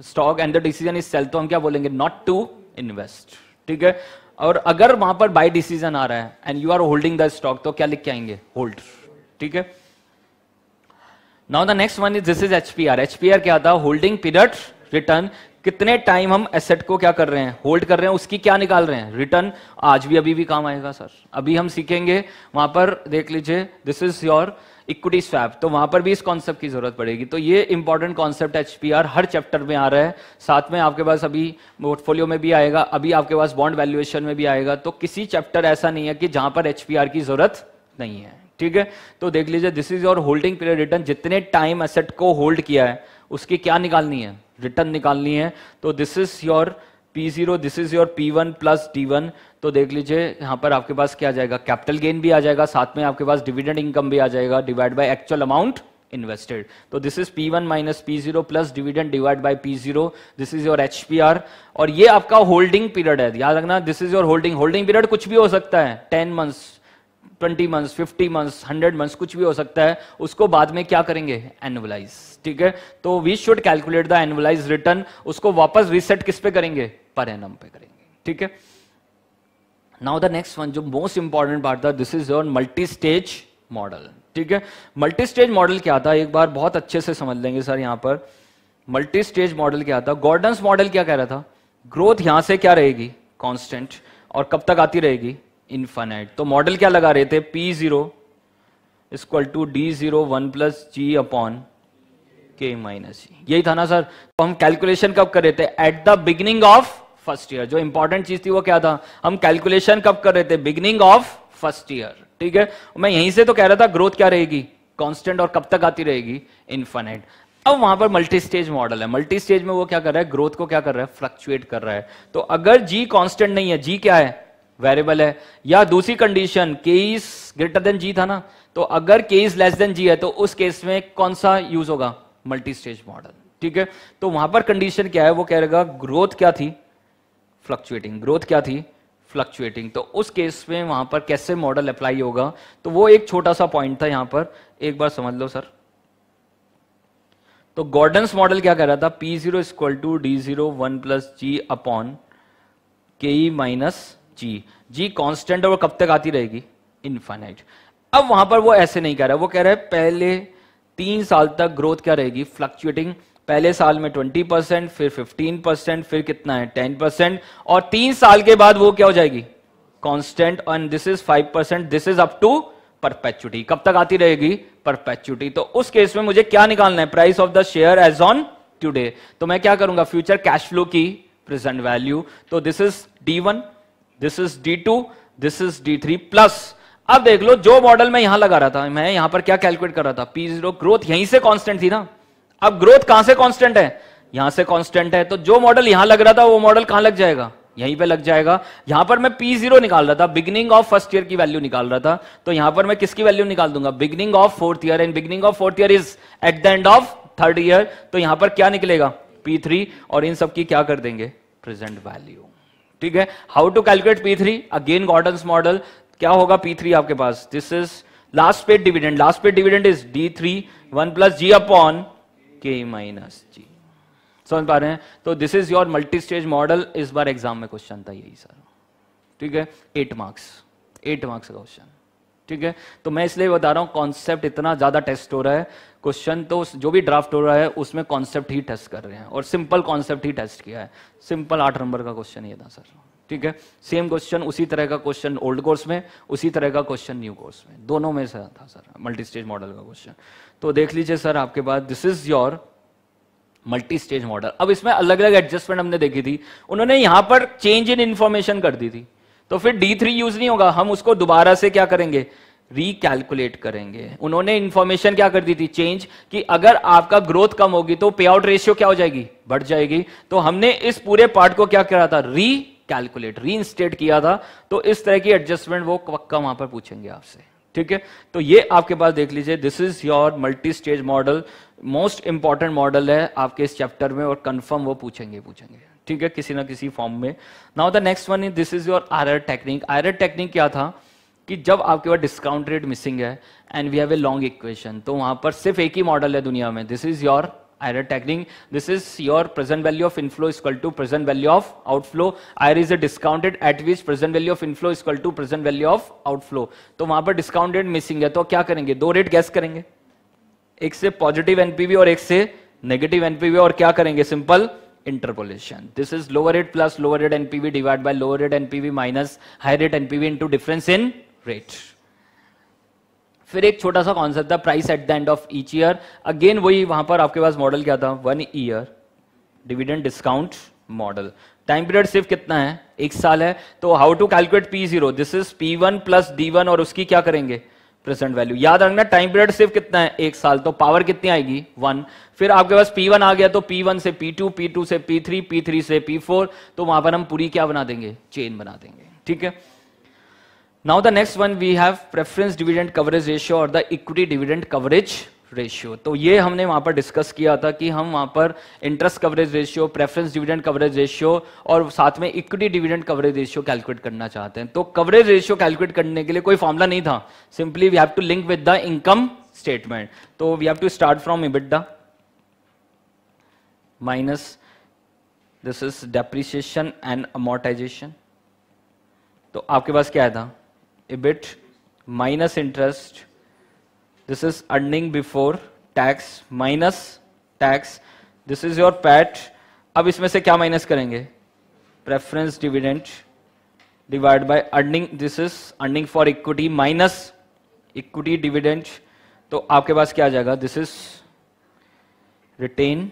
stock and the decision is sell तो हम क्या बोलेंगे नॉट टू इन्वेस्ट ठीक है और अगर वहां पर बाय डिसीजन आ रहा है and you are holding the stock तो क्या लिख के आएंगे होल्ड ठीक है now the next one is this is HPR HPR क्या था होल्डिंग पीरियड रिटर्न कितने टाइम हम एसेट को क्या कर रहे हैं होल्ड कर रहे हैं उसकी क्या निकाल रहे हैं रिटर्न आज भी अभी भी काम आएगा सर अभी हम सीखेंगे वहां पर देख लीजिए this is your equity swap तो वहां पर भी इस कॉन्सेप्ट की जरूरत पड़ेगी तो ये इंपॉर्टेंट कॉन्सेप्ट एच हर चैप्टर में आ रहा है साथ में आपके पास अभी पोर्टफोलियो में भी आएगा अभी आपके पास बॉन्ड वैल्यूएशन में भी आएगा तो किसी चैप्टर ऐसा नहीं है कि जहां पर एच की जरूरत नहीं है ठीक है तो देख लीजिए this is your holding period return जितने टाइम एसेट को होल्ड किया है उसकी क्या निकालनी है रिटर्न निकालनी है तो this is your P zero this is your P one plus D one तो देख लीजिए यहाँ पर आपके पास क्या आ जाएगा कैपिटल गेन भी आ जाएगा साथ में आपके पास डिविडेंड इनकम भी आ जाएगा divide by actual amount one minus P zero P1 minus divide by P zero this is your H P R और ये आपका होल्डिंग पीरियड है याद रखना this is your holding holding period कुछ भी हो सकता है ten months twenty months fifty months hundred months कुछ भी हो सकता है उसको बाद में क्या करेंगे एनुअलाइज ठीक है तो we should calculate the annualize return उसको वापस रिसेट किस पे करेंगे पर एन पे करेंगे ठीक है नाउ द नेक्स्ट वन जो मोस्ट इंपॉर्टेंट पार्ट था this is your multi stage model ठीक है मल्टी स्टेज मॉडल क्या था एक बार बहुत अच्छे से समझ लेंगे सर यहां पर मल्टी स्टेज मॉडल क्या था गॉर्डन्स मॉडल क्या कह रहा था ग्रोथ यहां से क्या रहेगी कॉन्स्टेंट और कब तक आती रहेगी इनफाइनाइट तो मॉडल क्या लगा रहे थे P zero equal to D zero one plus ji upon के माइनस यही था ना सर तो हम कैलकुलेशन कब कर रहे थे at the beginning of first year जो इंपॉर्टेंट चीज थी वो क्या था हम कैलकुलेशन कब कर रहे थे बिगनिंग ऑफ फर्स्ट ईयर ठीक है मैं यहीं से तो कह रहा था ग्रोथ क्या रहेगी कांस्टेंट और कब तक आती रहेगी इनफाइनाइट अब वहां पर मल्टी स्टेज मॉडल है मल्टी स्टेज में वो क्या कर रहा है ग्रोथ को क्या कर रहा है फ्लक्चुएट कर रहा है तो अगर जी कांस्टेंट नहीं है जी क्या है वेरिएबल है या दूसरी condition case greater than G था ना तो अगर केस लेस देन जी है तो उस केस में कौन सा यूज होगा मल्टी स्टेज मॉडल ठीक है तो वहां पर कंडीशन क्या है वो कह रहेगा ग्रोथ क्या थी फ्लक्चुएटिंग ग्रोथ क्या थी फ्लक्चुएटिंग तो उस केस में वहां पर कैसे मॉडल अप्लाई होगा तो वो एक छोटा सा पॉइंट था यहां पर एक बार समझ लो सर तो गॉर्डन्स मॉडल क्या कह रहा था P zero equal to D zero one plus ji upon के ई माइनस जी जी कांस्टेंट है वो कब तक आती रहेगी इनफाइनाइट अब वहां पर वो ऐसे नहीं कह रहा वो कह रहा है पहले तीन साल तक ग्रोथ क्या रहेगी फ्लक्चुएटिंग पहले साल में 20 परसेंट फिर 15 परसेंट फिर कितना है 10 परसेंट और तीन साल के बाद वो क्या हो जाएगी constant and this is 5 percent this is up to perpetuity कब तक आती रहेगी परपेचुटी तो उस केस में मुझे क्या निकालना है price of the share as on today तो मैं क्या करूंगा फ्यूचर कैश फ्लो की प्रेजेंट वैल्यू तो this is D one this is D two this is D three plus अब देख लो जो मॉडल मैं यहां लगा रहा था मैं यहां पर क्या कैलकुलेट कर रहा था पी जीरो ग्रोथ यहीं से कॉन्स्टेंट थी ना अब ग्रोथ कहां से कॉन्स्टेंट है यहां से कॉन्स्टेंट है तो जो मॉडल यहां लग रहा था वो मॉडल कहां लग जाएगा यहीं पे लग जाएगा यहां पर मैं पी जीरो निकाल रहा था बिगनिंग ऑफ फर्स्ट ईयर की वैल्यू निकाल रहा था तो यहां पर मैं किसकी वैल्यू निकाल दूंगा beginning of fourth year and beginning of fourth year is at the end of third year तो यहां पर क्या निकलेगा पी थ्री और इन सब की क्या कर देंगे प्रेजेंट वैल्यू ठीक है how to calculate P three again Gordon's model क्या होगा पी थ्री आपके पास this is last paid dividend last paid dividend is D three one plus ji upon के माइनस जी समझ पा रहे हैं तो this is your multi stage model इस बार एग्जाम में क्वेश्चन था यही सर ठीक है एट मार्क्स एट मार्क्स का क्वेश्चन ठीक है तो मैं इसलिए बता रहा हूं कॉन्सेप्ट इतना ज़्यादा टेस्ट हो रहा है क्वेश्चन तो जो भी ड्राफ्ट हो रहा है उसमें कॉन्सेप्ट ही टेस्ट कर रहे हैं और सिंपल कॉन्सेप्ट ही टेस्ट किया है सिंपल आठ नंबर का क्वेश्चन ये था सर ठीक है सेम क्वेश्चन उसी तरह का क्वेश्चन ओल्ड कोर्स में उसी तरह का क्वेश्चन न्यू कोर्स में दोनों में सर था सर मल्टी स्टेज मॉडल का क्वेश्चन तो देख लीजिए सर आपके पास this is your multi stage model अब इसमें अलग अलग एडजस्टमेंट हमने देखी थी उन्होंने यहां पर चेंज इन इंफॉर्मेशन कर दी थी तो फिर डी थ्री यूज नहीं होगा हम उसको दोबारा से क्या करेंगे रिकैलकुलेट करेंगे उन्होंने इंफॉर्मेशन क्या कर दी थी चेंज कि अगर आपका ग्रोथ कम होगी तो पे आउट रेशियो क्या हो जाएगी बढ़ जाएगी तो हमने इस पूरे पार्ट को क्या करा था री कैलकुलेट री इंस्टेट किया था तो इस तरह की एडजस्टमेंट वो पक्का वहां पर पूछेंगे आपसे ठीक है तो ये आपके पास देख लीजिए this is your multi stage model most important model है आपके इस चैप्टर में और कंफर्म वो पूछेंगे पूछेंगे ठीक है किसी ना किसी फॉर्म में now the next one is this is your R technique R technique क्या था कि जब आपके पास डिस्काउंट रेट मिसिंग है and we have a long equation तो वहां पर सिर्फ एक ही मॉडल है दुनिया में this is your IRR technique this is your present value of inflow is equal to present value of outflow. IRR is a discounted at which present value of inflow is equal to present value of outflow. तो वहां पर discounted missing है तो क्या करेंगे दो rate gas करेंगे एक से पॉजिटिव एनपीवी और एक से नेगेटिव एनपीवी और क्या करेंगे simple interpolation. This is lower rate plus lower rate NPV divided by lower rate NPV minus higher rate NPV into difference in rate. फिर एक छोटा सा कॉन्सेप्ट था price at the end of each year again वही वहां पर आपके पास मॉडल क्या था one year dividend discount model time period सिर्फ कितना है एक साल है तो how to calculate P zero this is P one plus D one और उसकी क्या करेंगे प्रेजेंट वैल्यू याद रखना टाइम पीरियड सिर्फ कितना है एक साल तो पावर कितनी आएगी वन फिर आपके पास पी वन आ गया तो पी वन से पी टू पी टू से पी थ्री पी थ्री से पी फोर तो वहां पर हम पूरी क्या बना देंगे चेन बना देंगे ठीक है now the next one we have preference dividend coverage ratio और the equity dividend coverage ratio तो ये हमने वहां पर डिस्कस किया था कि हम वहां पर interest coverage ratio preference dividend coverage ratio और साथ में equity dividend coverage ratio calculate करना चाहते हैं तो कवरेज रेशियो कैलकुलेट करने के लिए कोई फॉर्मुला नहीं था simply we have to link with the income statement तो we have to start from EBITDA minus this is depreciation and amortization तो आपके पास क्या था EBIT minus interest This is earning before tax minus tax. This is your PAT. अब इसमें से क्या माइनस करेंगे preference dividend divide by earning this is earning for equity minus equity dividend तो आपके पास क्या आ जाएगा दिस इज रिटेन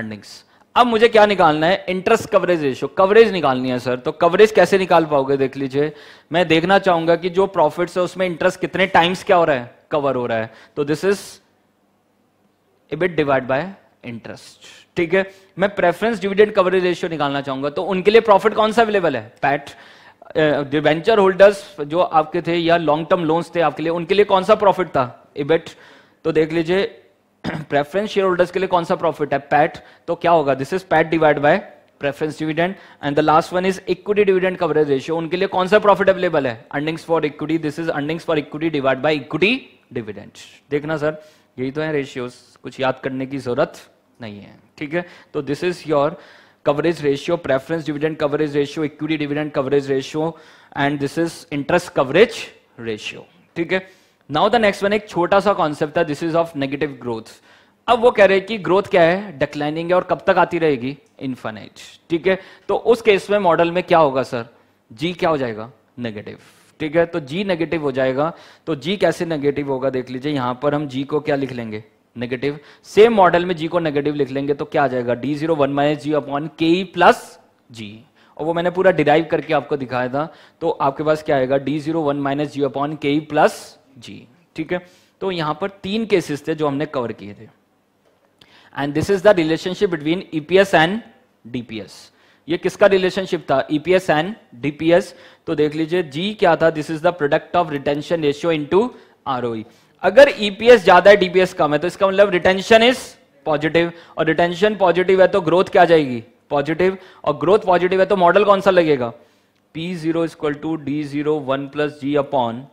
अर्निंग्स अब मुझे क्या निकालना है इंटरेस्ट कवरेज रेशियो कवरेज निकालनी है सर तो कवरेज कैसे निकाल पाओगे देख लीजिए मैं देखना चाहूंगा कि जो प्रॉफिट्स है उसमें इंटरेस्ट कितने टाइम्स क्या हो रहा है कवर हो रहा है तो this is EBIT divide by interest ठीक है मैं प्रेफरेंस डिविडेंड कवरेज रेशियो निकालना चाहूंगा तो उनके लिए प्रॉफिट कौन सा अवेलेबल है पैट डिवेंचर होल्डर्स जो आपके थे या लॉन्ग टर्म लोन्स थे आपके लिए उनके लिए कौन सा प्रॉफिट था इबिट तो देख लीजिए प्रेफरेंस शेयर होल्डर्स के लिए कौन सा प्रॉफिट है पैट तो क्या होगा this is PAT divide by preference dividend and the last one is equity dividend coverage ratio उनके लिए कौन सा प्रॉफिट अवेलेबल है earnings for equity this is earnings for equity divide by equity dividend देखना sir यही तो है ratios कुछ याद करने की जरूरत नहीं है ठीक है तो this is your coverage ratio preference dividend coverage ratio equity dividend coverage ratio and this is interest coverage ratio ठीक है नाउ द नेक्स्ट वन एक छोटा सा कॉन्सेप्ट था this is of negative growth अब वो कह रहे हैं कि ग्रोथ क्या है डिक्लाइनिंग है और कब तक आती रहेगी इनफाइनाइट ठीक है तो उस केस में मॉडल में क्या होगा सर जी क्या हो जाएगा नेगेटिव ठीक है तो जी नेगेटिव हो जाएगा तो जी कैसे नेगेटिव होगा देख लीजिए यहां पर हम जी को क्या लिख लेंगे नेगेटिव सेम मॉडल में जी को नेगेटिव लिख लेंगे तो क्या आ जाएगा डी जीरो वन माइनस जी अपॉन के प्लस जी और वो मैंने पूरा डिराइव करके आपको दिखाया था तो आपके पास क्या आएगा डी जीरो वन माइनस जी अपॉन के प्लस जी ठीक है तो यहां पर तीन केसेस थे जो हमने कवर किए थे and this is the relationship between EPS and DPS ये किसका रिलेशनशिप था ईपीएस एंड डीपीएस तो देख लीजिए जी क्या था this is the product of retention ratio into ROE अगर ईपीएस e ज्यादा है डीपीएस कम है तो इसका मतलब रिटेंशन इज पॉजिटिव और रिटेंशन पॉजिटिव है तो ग्रोथ क्या जाएगी पॉजिटिव और ग्रोथ पॉजिटिव है तो मॉडल कौन सा लगेगा P zero equal to D zero one plus ji upon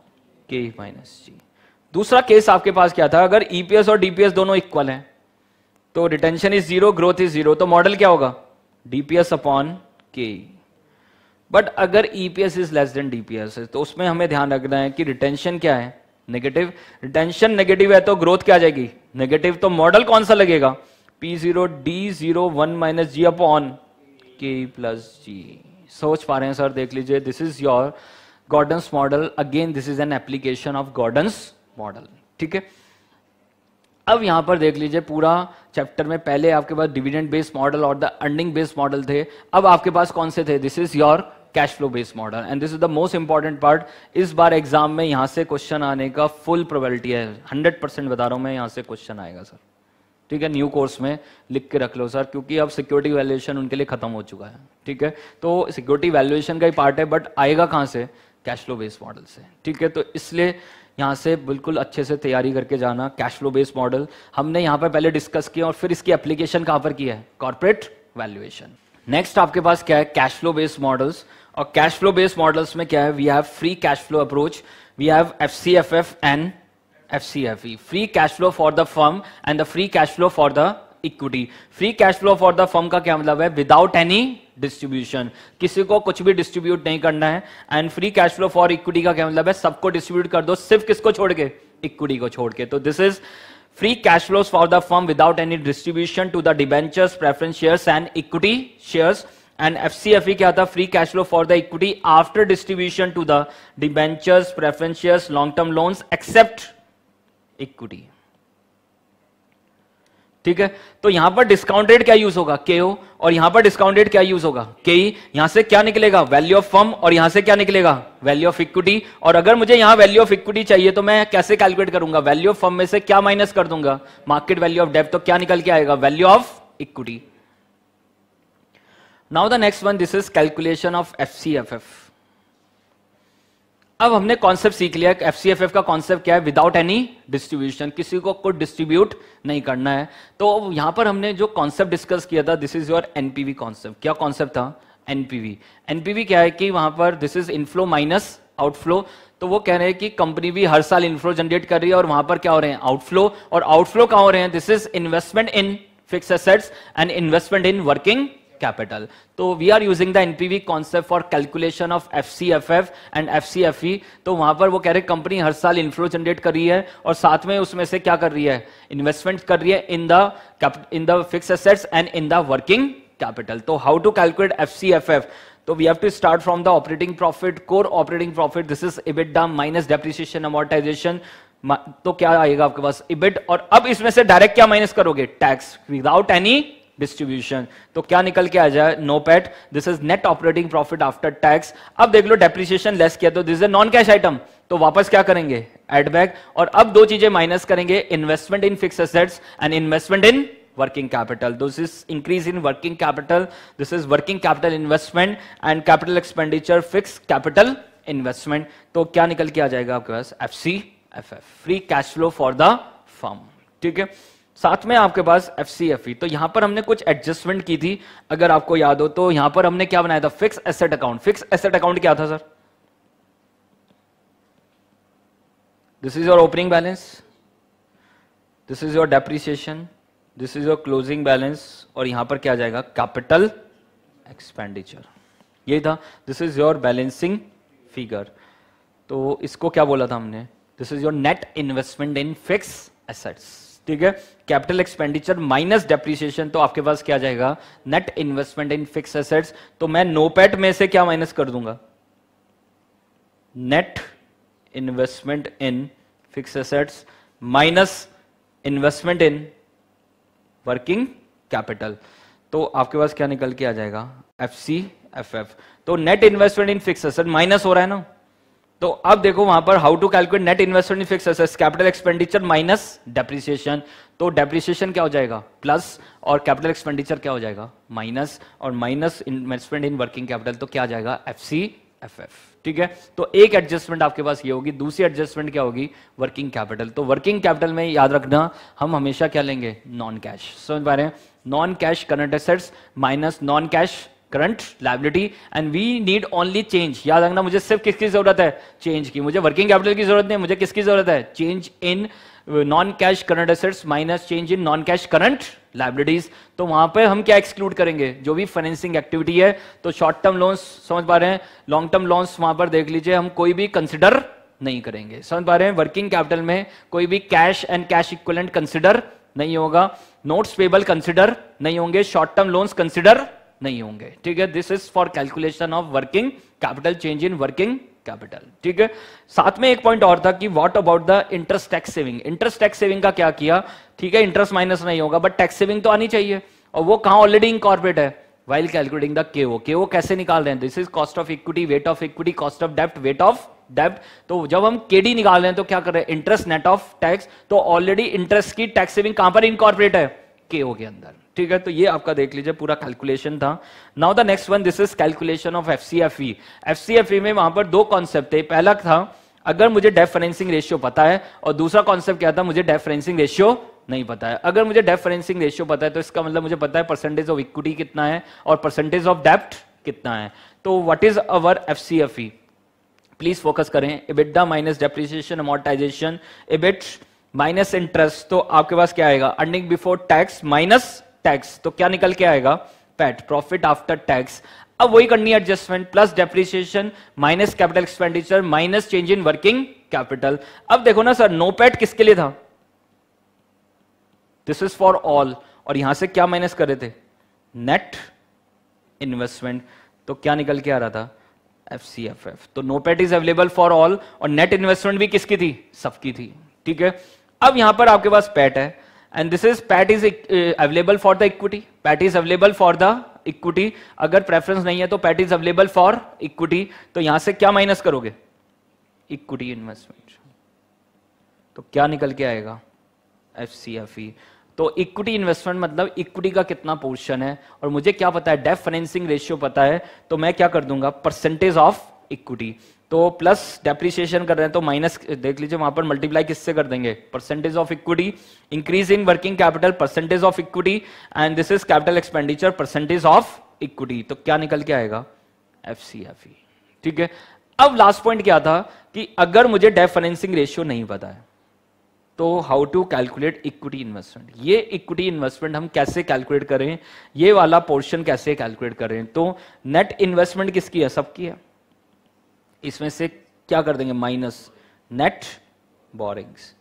के माइनस जी दूसरा केस आपके पास क्या था अगर ईपीएस e और डीपीएस दोनों इक्वल हैं तो retention is zero growth is zero तो मॉडल क्या होगा डीपीएस अपॉन के बट अगर EPS is less than DPS तो उसमें हमें ध्यान रखना है कि रिटेंशन क्या है नेगेटिव रिटेंशन नेगेटिव है तो ग्रोथ क्या आ जाएगी नेगेटिव तो मॉडल कौन सा लगेगा P zero D zero one minus जी अपॉन के प्लस जी सोच पा रहे हैं सर देख लीजिए this is your Gordon's model again this is an application of Gordon's model ठीक है अब यहां पर देख लीजिए पूरा चैप्टर में पहले आपके पास डिविडेंड बेस्ड मॉडल और द अर्निंग बेस्ड मॉडल थे अब आपके पास कौन से थे this is your cash flow based model and this is the most important part इस बार एग्जाम में यहां से क्वेश्चन आने का फुल प्रोबेबिलिटी है हंड्रेड परसेंट बता रहा हूं मैं यहां से क्वेश्चन आएगा सर ठीक है न्यू कोर्स में लिख के रख लो सर क्योंकि अब सिक्योरिटी वैल्यूएशन उनके लिए खत्म हो चुका है ठीक है तो सिक्योरिटी वैल्यूएशन का ही पार्ट है बट आएगा कहाँ से कैश फ्लो बेस्ड मॉडल से ठीक है तो इसलिए यहाँ से बिल्कुल अच्छे से तैयारी करके जाना कैश फ्लो बेस्ड मॉडल हमने यहाँ पर पहले डिस्कस किया और फिर इसकी एप्लीकेशन कहाँ पर की है कॉर्पोरेट वैल्यूएशन नेक्स्ट आपके पास क्या है कैश फ्लो बेस्ड मॉडल्स और कैश फ्लो बेस्ड मॉडल्स में क्या है we have free cash flow approach we have F C F F and F C F E free cash flow for the firm and the free cash flow for the equity free cash flow for the firm का क्या मतलब है without any distribution किसी को कुछ भी distribute नहीं करना है and free cash flow for equity का क्या मतलब है सबको डिस्ट्रीब्यूट कर दो सिर्फ किसको छोड़ के इक्विटी को छोड़ के तो this is free cash flow for the firm without any distribution to the debentures preference share and equity share and FCFE क्या था free cash flow for the equity after distribution to the debentures preference share long term loans except equity ठीक है तो यहां पर discount rate क्या use होगा के ओ और यहां पर डिस्काउंट रेट क्या यूज होगा के ई e। यहां से क्या निकलेगा वैल्यू ऑफ फर्म और यहां से क्या निकलेगा वैल्यू ऑफ इक्विटी और अगर मुझे यहां वैल्यू ऑफ इक्विटी चाहिए तो मैं कैसे कैलकुलेट करूंगा वैल्यू ऑफ फर्म में से क्या माइनस कर दूंगा मार्केट वैल्यू ऑफ डेप तो क्या निकल के आएगा value of equity now the next one this is calculation of F C F F अब हमने कॉन्सेप्ट सीख लिया एफ सी का कॉन्सेप्ट क्या है विदाउट एनी डिस्ट्रीब्यूशन किसी को कुछ डिस्ट्रीब्यूट नहीं करना है तो यहां पर हमने जो कॉन्सेप्ट डिस्कस किया था this is your NPV concept क्या कॉन्सेप्ट था एनपीवी एनपीवी क्या है कि वहां पर this is inflow minus outflow तो वो कह रहे हैं कि कंपनी भी हर साल इनफ्लो जनरेट कर रही है और वहां पर क्या हो रहे हैं आउटफ्लो और आउटफ्लो क्या हो रहे हैं this is investment in fix assets and investment in working capital. तो we are using the NPV concept for calculation of F C F F and F C F E तो वहां पर वो कह रहे कंपनी हर साल इन्फ्लो जनरेट कर रही है और साथ में उसमें से क्या कर रही है इन्वेस्टमेंट कर रही है in the in the fix assets and in the working capital तो how to calculate F C F F तो we have to start from the operating profit core operating profit this is EBITDA minus depreciation amortization तो क्या आएगा आपके पास EBIT और अब इसमें से डायरेक्ट क्या माइनस करोगे टैक्स विदाउट एनी डिस्ट्रीब्यूशन तो क्या निकल के आ जाए NOPAT this is net operating profit after tax अब देख लो डेप्रिसिएशन लेस किया तो this is non cash item तो वापस क्या करेंगे एड बैक और अब दो चीजें माइनस करेंगे investment in fix assets and investment in working capital this is increase in working capital this is working capital investment and capital expenditure fix capital investment तो क्या निकल के आ जाएगा आपके पास F C F F free cash flow for the firm ठीक है साथ में आपके पास एफ सी एफ ई तो यहां पर हमने कुछ एडजस्टमेंट की थी अगर आपको याद हो तो यहां पर हमने क्या बनाया था fix asset account fix asset account क्या था sir this is your opening balance this is your depreciation this is your closing balance और यहां पर क्या जाएगा कैपिटल एक्सपेंडिचर यही था this is your balancing figure तो इसको क्या बोला था हमने this is your net investment in fix assets ठीक है कैपिटल एक्सपेंडिचर माइनस डेप्रिसिएशन तो आपके पास क्या जाएगा net investment in fix assets तो मैं नोपैट में से क्या माइनस कर दूंगा net investment in fix assets minus investment in working capital तो आपके पास क्या निकल के आ जाएगा एफ सी एफ एफ तो net investment in fix asset minus हो रहा है ना तो अब देखो वहां पर how to calculate net investment in fix assets capital expenditure minus depreciation तो डेप्रिसिएशन क्या हो जाएगा प्लस और कैपिटल एक्सपेंडिचर क्या हो जाएगा माइनस और minus investment in working capital तो क्या आ जाएगा एफ सी एफ एफ ठीक है तो एक एडजस्टमेंट आपके पास ये होगी दूसरी एडजस्टमेंट क्या होगी वर्किंग कैपिटल तो वर्किंग कैपिटल में याद रखना हम हमेशा क्या लेंगे नॉन कैश समझ पा रहे हैं non cash current assets minus non cash current liability and we need only change याद रखना मुझे सिर्फ किसकी जरूरत है चेंज की मुझे वर्किंग कैपिटल की जरूरत नहीं मुझे किसकी जरूरत है change in non cash current assets minus change in non cash current liabilities तो वहां पे हम क्या एक्सक्लूड करेंगे जो भी फाइनेंसिंग एक्टिविटी है तो शॉर्ट टर्म लोन्स समझ पा रहे हैं लॉन्ग टर्म लोन्स वहां पर देख लीजिए हम कोई भी कंसिडर नहीं करेंगे समझ पा रहे हैं वर्किंग कैपिटल में कोई भी cash and cash equivalent consider नहीं होगा नोट्स पेबल कंसिडर नहीं होंगे शॉर्ट टर्म लोन्स कंसिडर नहीं होंगे ठीक है this is for calculation of working capital change in working capital ठीक है साथ में एक पॉइंट और था कि what about the interest tax saving interest tax saving का क्या किया ठीक है इंटरेस्ट माइनस नहीं होगा बट टैक्स सेविंग तो आनी चाहिए और वो कहां ऑलरेडी इनकॉर्पोरेट है वाइल कैलकुलेटिंग द के के ओ कैसे निकाल रहे हैं this is cost of equity weight of equity cost of dept weight of डेप्ट तो जब हम केडी निकाल रहे हैं तो क्या कर रहे हैं इंटरेस्ट नेट ऑफ टैक्स तो ऑलरेडी इंटरेस्ट की टैक्स सेविंग कहां पर इनकॉर्पोरेट है के ओ के अंदर ठीक है तो ये आपका देख लीजिए पूरा कैलकुलेशन था now the next one this is calculation of F C F E F C F E में वहां पर दो कॉन्सेप्ट थे पहला था अगर मुझे डेफरेंसिंग रेशियो पता है और दूसरा कॉन्सेप्ट क्या था मुझे डेफरेंसिंग रेशियो नहीं पता है अगर मुझे डेफरेंसिंग रेशियो पता है तो इसका मतलब मुझे पता है परसेंटेज ऑफ इक्विटी कितना है और परसेंटेज ऑफ डेप्ट कितना है तो what is our F C F E please focus करें EBITDA minus depreciation amortization EBIT minus interest तो आपके पास क्या आएगा earning before tax minus tax तो क्या निकल के आएगा पैट प्रॉफिट आफ्टर टैक्स अब वही करनी है adjustment plus depreciation minus capital expenditure minus change in working capital अब देखो ना सर नो पैट किसके लिए था दिस इज फॉर ऑल और यहां से क्या माइनस कर रहे थे नेट इन्वेस्टमेंट तो क्या निकल के आ रहा था एफ सी एफ एफ तो NOPAT is available for all और नेट इन्वेस्टमेंट भी किसकी थी सबकी थी ठीक है अब यहां पर आपके पास पैट है and this is PAT is available for the equity PAT is available for the equity अगर प्रेफरेंस नहीं है तो PAT is available for equity तो यहां से क्या माइनस करोगे इक्विटी इन्वेस्टमेंट तो क्या निकल के आएगा एफ सी एफ ई तो इक्विटी इन्वेस्टमेंट मतलब इक्विटी का कितना पोर्शन है और मुझे क्या पता है डेफ फाइनेंसिंग रेशियो पता है तो मैं क्या कर दूंगा परसेंटेज ऑफ इक्विटी तो प्लस डेप्रिसिएशन कर रहे हैं तो माइनस देख लीजिए वहां पर मल्टीप्लाई किससे कर देंगे percentage of equity increase in working capital percentage of equity and this is capital expenditure percentage of equity तो क्या निकल के आएगा एफ सी एफ ई ठीक है अब लास्ट पॉइंट क्या था कि अगर मुझे डेफ फाइनेंसिंग रेशियो नहीं पता है तो how to calculate equity investment ये इक्विटी इन्वेस्टमेंट हम कैसे कैलकुलेट करें ये वाला पोर्शन कैसे कैलकुलेट करें तो नेट इन्वेस्टमेंट किसकी है सबकी है इसमें से क्या कर देंगे माइनस नेट बोरिंग्स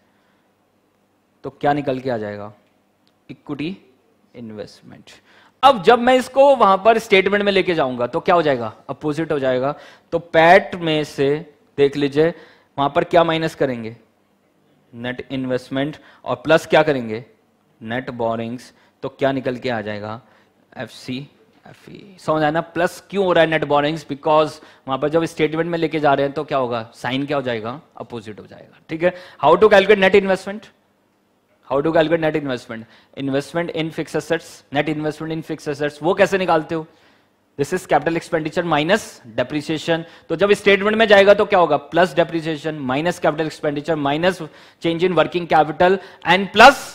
तो क्या निकल के आ जाएगा इक्विटी इन्वेस्टमेंट अब जब मैं इसको वहां पर स्टेटमेंट में लेके जाऊंगा तो क्या हो जाएगा अपोजिट हो जाएगा तो पैट में से देख लीजिए वहां पर क्या माइनस करेंगे नेट इन्वेस्टमेंट और प्लस क्या करेंगे नेट बोरिंग्स तो क्या निकल के आ जाएगा एफ सी एफ समझ e. ना प्लस क्यों हो रहा है नेट बोरिंग्स बिकॉज वहां पर जब स्टेटमेंट में लेके जा रहे हैं तो क्या होगा साइन क्या हो जाएगा अपोजिट हो जाएगा ठीक है how to calculate net investment how to calculate net investment investment in fix assets net investment in fix assets वो कैसे निकालते हो this is capital expenditure minus depreciation तो जब स्टेटमेंट में जाएगा तो क्या होगा plus depreciation minus capital expenditure minus change in working capital and plus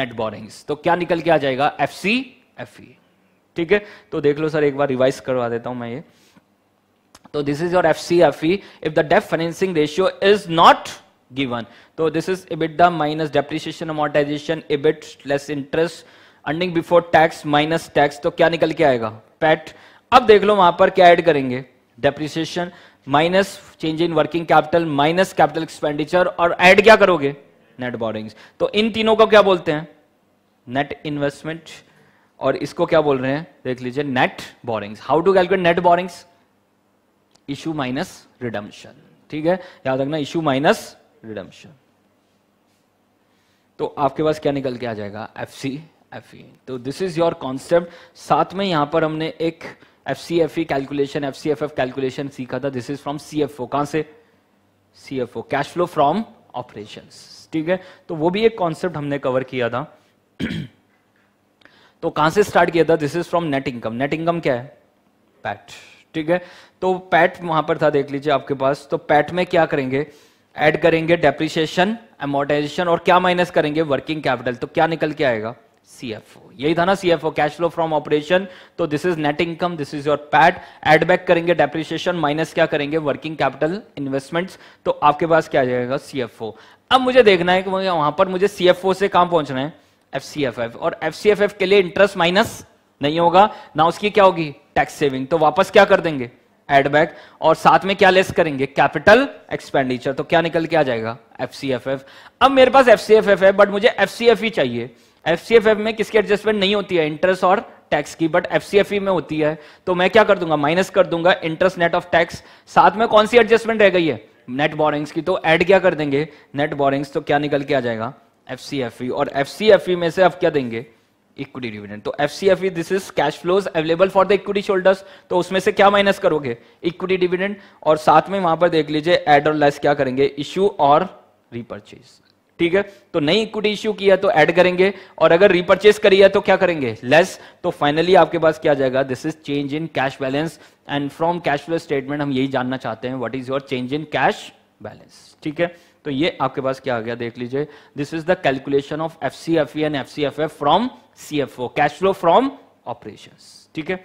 net borrowings तो क्या निकल के आ जाएगा एफ सी एफ ई ठीक है तो देख लो सर एक बार रिवाइज करवा देता हूं मैं ये तो this is your F C F E if the debt financing ratio is not given तो this is EBIT the minus depreciation amortization EBIT less interest earning before tax minus tax तो क्या निकल के आएगा पैट अब देख लो वहां पर क्या एड करेंगे depreciation minus change in working capital minus capital expenditure और एड क्या करोगे नेट बोरिंग्स तो इन तीनों को क्या बोलते हैं नेट इन्वेस्टमेंट और इसको क्या बोल रहे हैं देख लीजिए net borrowings how to calculate net borrowings issue minus redemption ठीक है याद रखना इशू माइनस रिडम्शन तो आपके पास क्या निकल के आ जाएगा एफ सी एफ ई तो दिस इज योर कॉन्सेप्ट साथ में यहां पर हमने एक F C F E calculation F C F F calculation सीखा था this is from C F O कहां से C F O cash flow from operation ठीक है तो वो भी एक कॉन्सेप्ट हमने कवर किया था तो कहां से स्टार्ट किया था this is from net income net income क्या है पैट ठीक है तो पैट वहां पर था देख लीजिए आपके पास तो पैट में क्या करेंगे ऐड करेंगे डेप्रिशिएशन एमोटाइजेशन और क्या माइनस करेंगे वर्किंग कैपिटल तो क्या निकल के आएगा सीएफओ यही था ना CFO cash flow from operation तो this is net income this is your PAT add back करेंगे डेप्रिशिएशन माइनस क्या करेंगे वर्किंग कैपिटल इन्वेस्टमेंट्स तो आपके पास क्या आ जाएगा सीएफओ अब मुझे देखना है कि वहां पर मुझे सीएफओ से कहां पहुंचना है एफ और एफ के लिए इंटरेस्ट माइनस नहीं होगा ना उसकी क्या होगी टैक्स सेविंग तो वापस क्या कर देंगे एडबैक और साथ में क्या लेस करेंगे कैपिटल एक्सपेंडिचर तो क्या निकल के आ जाएगा एफ अब मेरे पास एफ है बट मुझे एफ ही e चाहिए एफ e में किसकी एडजस्टमेंट नहीं होती है इंटरेस्ट और टैक्स की बट एफ e में होती है तो मैं क्या कर दूंगा माइनस कर दूंगा इंटरेस्ट नेट ऑफ टैक्स साथ में कौन सी एडजस्टमेंट रह गई है नेट बोरिंग्स की तो ऐड क्या कर देंगे नेट बोरिंग्स तो क्या निकल के आ जाएगा एफ सी एफ और एफ सी एफ ई में से आप क्या देंगे इक्विटी डिविडेंड तो F C F this is cash flows available for the equity shareholders तो उसमें से क्या माइनस करोगे इक्विटी डिविडेंड और साथ में वहां पर देख लीजिए एड और लेस क्या करेंगे इश्यू और रिपर्चेज ठीक है तो नई इक्विटी इश्यू किया तो ऐड करेंगे और अगर रिपर्चेज करी है तो क्या करेंगे लेस तो फाइनली आपके पास क्या जाएगा this is change in cash balance and from cash flow statement हम यही जानना चाहते हैं what is your change in cash balance ठीक है तो ये आपके पास क्या आ गया देख लीजिए this is the calculation of F C F and F C F F from C F O cash flow from operation ठीक है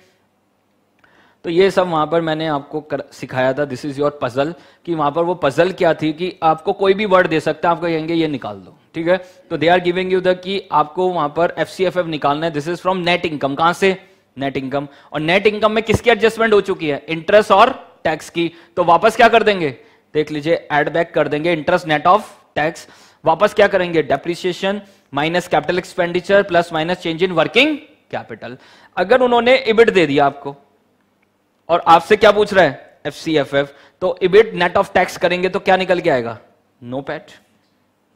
तो ये सब वहां पर मैंने आपको कर, सिखाया था दिस इज योर पजल कि वहां पर वो पजल क्या थी कि आपको कोई भी वर्ड दे सकता है आपको कहेंगे ये निकाल दो ठीक है तो they are giving you the कि आपको वहां पर एफ सी एफ एफ निकालना है this is from net income कहां से नेट इनकम और नेट इनकम में किसकी एडजस्टमेंट हो चुकी है इंटरेस्ट और टैक्स की तो वापस क्या कर देंगे देख लीजिए एड बैक कर देंगे इंटरेस्ट नेट ऑफ टैक्स वापस क्या करेंगे depreciation minus capital expenditure plus minus change in working capital अगर उन्होंने इबिट दे दिया आपको और आपसे क्या पूछ रहा है एफ सी एफ एफ तो इबिट नेट ऑफ टैक्स करेंगे तो क्या निकल के आएगा नो पैट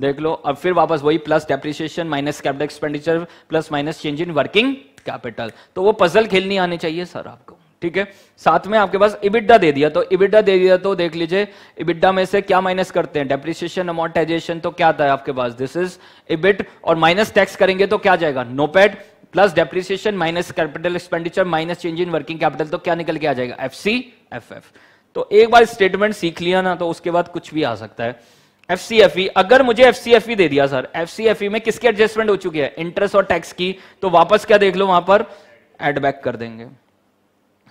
देख लो अब फिर वापस वही plus depreciation minus capital expenditure plus minus change in working capital तो वो पजल खेलनी आनी चाहिए सर आपको ठीक है साथ में आपके पास इबिड्डा दे दिया तो इबिड्डा दे दिया तो देख लीजिए इबिड्डा में से क्या माइनस करते हैं डेप्रिसिएशन अमोर्टाइजेशन तो क्या आता है आपके पास दिस इज इबिट और माइनस टैक्स करेंगे तो क्या जाएगा NOPAT plus depreciation minus capital expenditure minus change in working capital तो क्या निकल के आ जाएगा एफ सी एफ एफ तो एक बार स्टेटमेंट सीख लिया ना तो उसके बाद कुछ भी आ सकता है एफ सी एफ ई अगर मुझे एफ सी एफ ई दे दिया sir F C F E में किसके एडजस्टमेंट हो चुकी है इंटरेस्ट और टैक्स की तो वापस क्या देख लो वहां पर एडबैक कर देंगे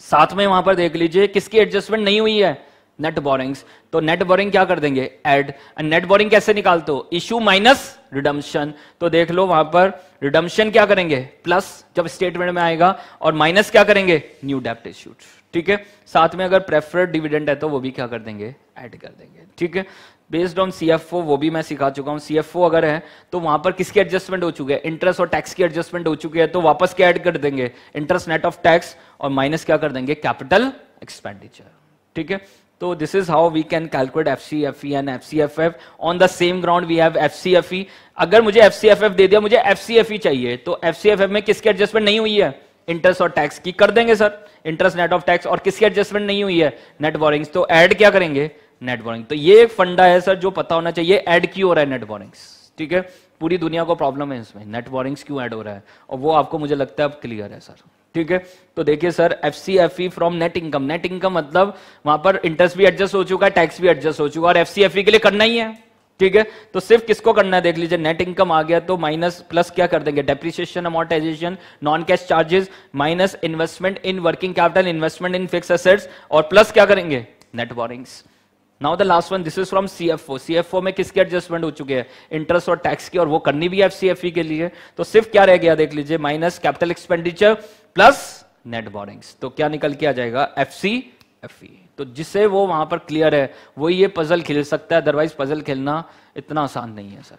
साथ में वहां पर देख लीजिए किसकी एडजस्टमेंट नहीं हुई है नेट बोरिंग्स तो नेट बोरिंग क्या कर देंगे एड नेट बोरिंग कैसे निकालते हो इशू माइनस रिडम्शन तो देख लो वहां पर रिडम्शन क्या करेंगे प्लस जब स्टेटमेंट में आएगा और माइनस क्या करेंगे न्यू डेप्ट इश्यूट ठीक है साथ में अगर प्रेफर्ड डिविडेंड है तो वो भी क्या कर देंगे ऐड कर देंगे ठीक है बेस्ड ऑन ओ वो भी मैं सिखा चुका हूँ ओ अगर है तो वहां पर किसके एडजस्टमेंट हो चुके हैं इंटरेस्ट और टैक्स की एडजस्टमेंट हो चुकी है तो वापस क्या ऐड कर देंगे इंटरेस्ट नेट ऑफ टैक्स और माइनस क्या कर देंगे कैपिटल एक्सपेंडिचर ठीक है तो this is how we can calculate F C F E and F C F F on the same ground we have F C F E अगर मुझे F C F F दे दिया मुझे F C F ई चाहिए तो F C F F में किसकी adjustment नहीं हुई है इंटरेस्ट और टैक्स की कर देंगे sir interest net of tax और किसकी एडजस्टमेंट नहीं हुई है नेट बोरिंग्स तो ऐड क्या करेंगे नेट बोरिंग तो ये एक फंडा है सर जो पता होना चाहिए ऐड क्यों हो रहा है नेट बोरिंग्स ठीक है पूरी दुनिया को प्रॉब्लम है इसमें नेट क्यों ऐड हो रहा है और वो आपको मुझे लगता है अब क्लियर है सर ठीक है तो देखिए sir F C F E from net income net income मतलब वहां पर इंटरेस्ट भी एडजस्ट हो चुका है टैक्स भी एडजस्ट हो चुका है और एफ सी एफ ई के लिए करना ही है ठीक है तो सिर्फ किसको करना है देख लीजिए नेट इनकम आ गया तो माइनस प्लस क्या कर देंगे depreciation amortization non cash charges minus investment in working capital investment in fix assets और प्लस क्या करेंगे net borrowings now the last one this is from C F O C F O में किसके adjustment हो चुके हैं interest और tax की और वो करनी भी है ई e के लिए तो सिर्फ क्या रह गया देख लीजिए minus capital expenditure plus net borrowing तो क्या निकल के आ जाएगा एफ सी एफ ई तो जिसे वो वहां पर क्लियर है वो ये पजल खेल सकता है अदरवाइज पजल खेलना इतना आसान नहीं है सर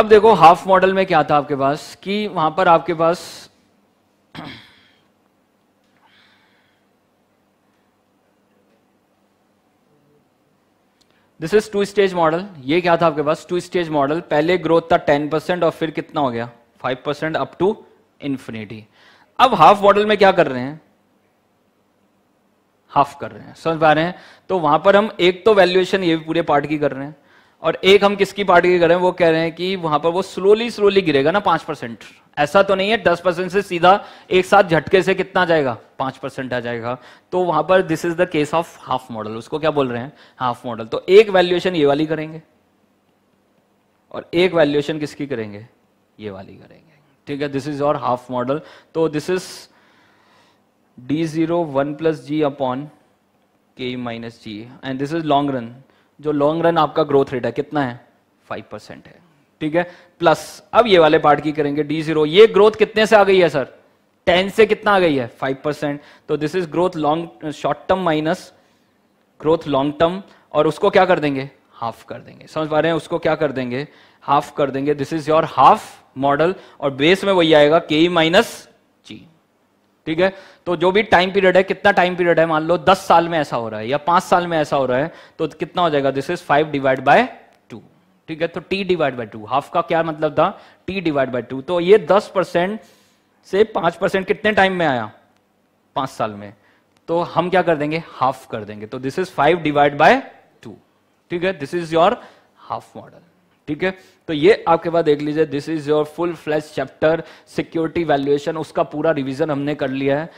अब देखो हाफ मॉडल में क्या था आपके पास कि वहां पर आपके पास this is two stage model ये क्या था आपके पास टू स्टेज मॉडल पहले ग्रोथ था टेन परसेंट और फिर कितना हो गया five percent up to infinity अब हाफ मॉडल में क्या कर रहे हैं हाफ कर रहे हैं समझ पा रहे हैं तो वहां पर हम एक तो वैल्यूएशन ये भी पूरे पार्ट की कर रहे हैं और एक हम किसकी पार्ट की कर रहे हैं वो कह रहे हैं कि वहां पर वो स्लोली स्लोली गिरेगा ना पांच परसेंट ऐसा तो नहीं है दस परसेंट से सीधा एक साथ झटके से कितना जाएगा पांच परसेंट आ जाएगा तो वहां पर this is the case of half model उसको क्या बोल रहे हैं हाफ मॉडल तो एक वैल्यूएशन ये वाली करेंगे और एक वैल्यूएशन किसकी करेंगे ये वाली करेंगे ठीक है दिस इज और हाफ मॉडल तो this is D zero one plus ji upon के minus G and this is long run जो लॉन्ग रन आपका ग्रोथ रेट है कितना है फाइव परसेंट है ठीक है प्लस अब ये वाले पार्ट की करेंगे डी जीरो ये ग्रोथ कितने से आ गई है सर टेन से कितना आ गई है फाइव परसेंट तो this is growth long short term minus growth long term और उसको क्या कर देंगे हाफ कर देंगे समझ पा रहे हैं उसको क्या कर देंगे हाफ कर देंगे this is your half model और बेस में वही आएगा के माइनस जी ठीक है तो जो भी टाइम पीरियड है कितना टाइम पीरियड है मान लो दस साल में ऐसा हो रहा है या पांच साल में ऐसा हो रहा है तो कितना हो जाएगा this is five divide by ठीक है तो T divide by two half का क्या मतलब था टी डिवाइड बाई टू तो ये दस परसेंट से पांच परसेंट कितने टाइम में आया पांच साल में तो हम क्या कर देंगे हाफ कर देंगे तो this is five divide by two ठीक है this is your half model ठीक है तो ये आपके पास देख लीजिए this is your full flash chapter security valuation उसका पूरा रिवीजन हमने कर लिया है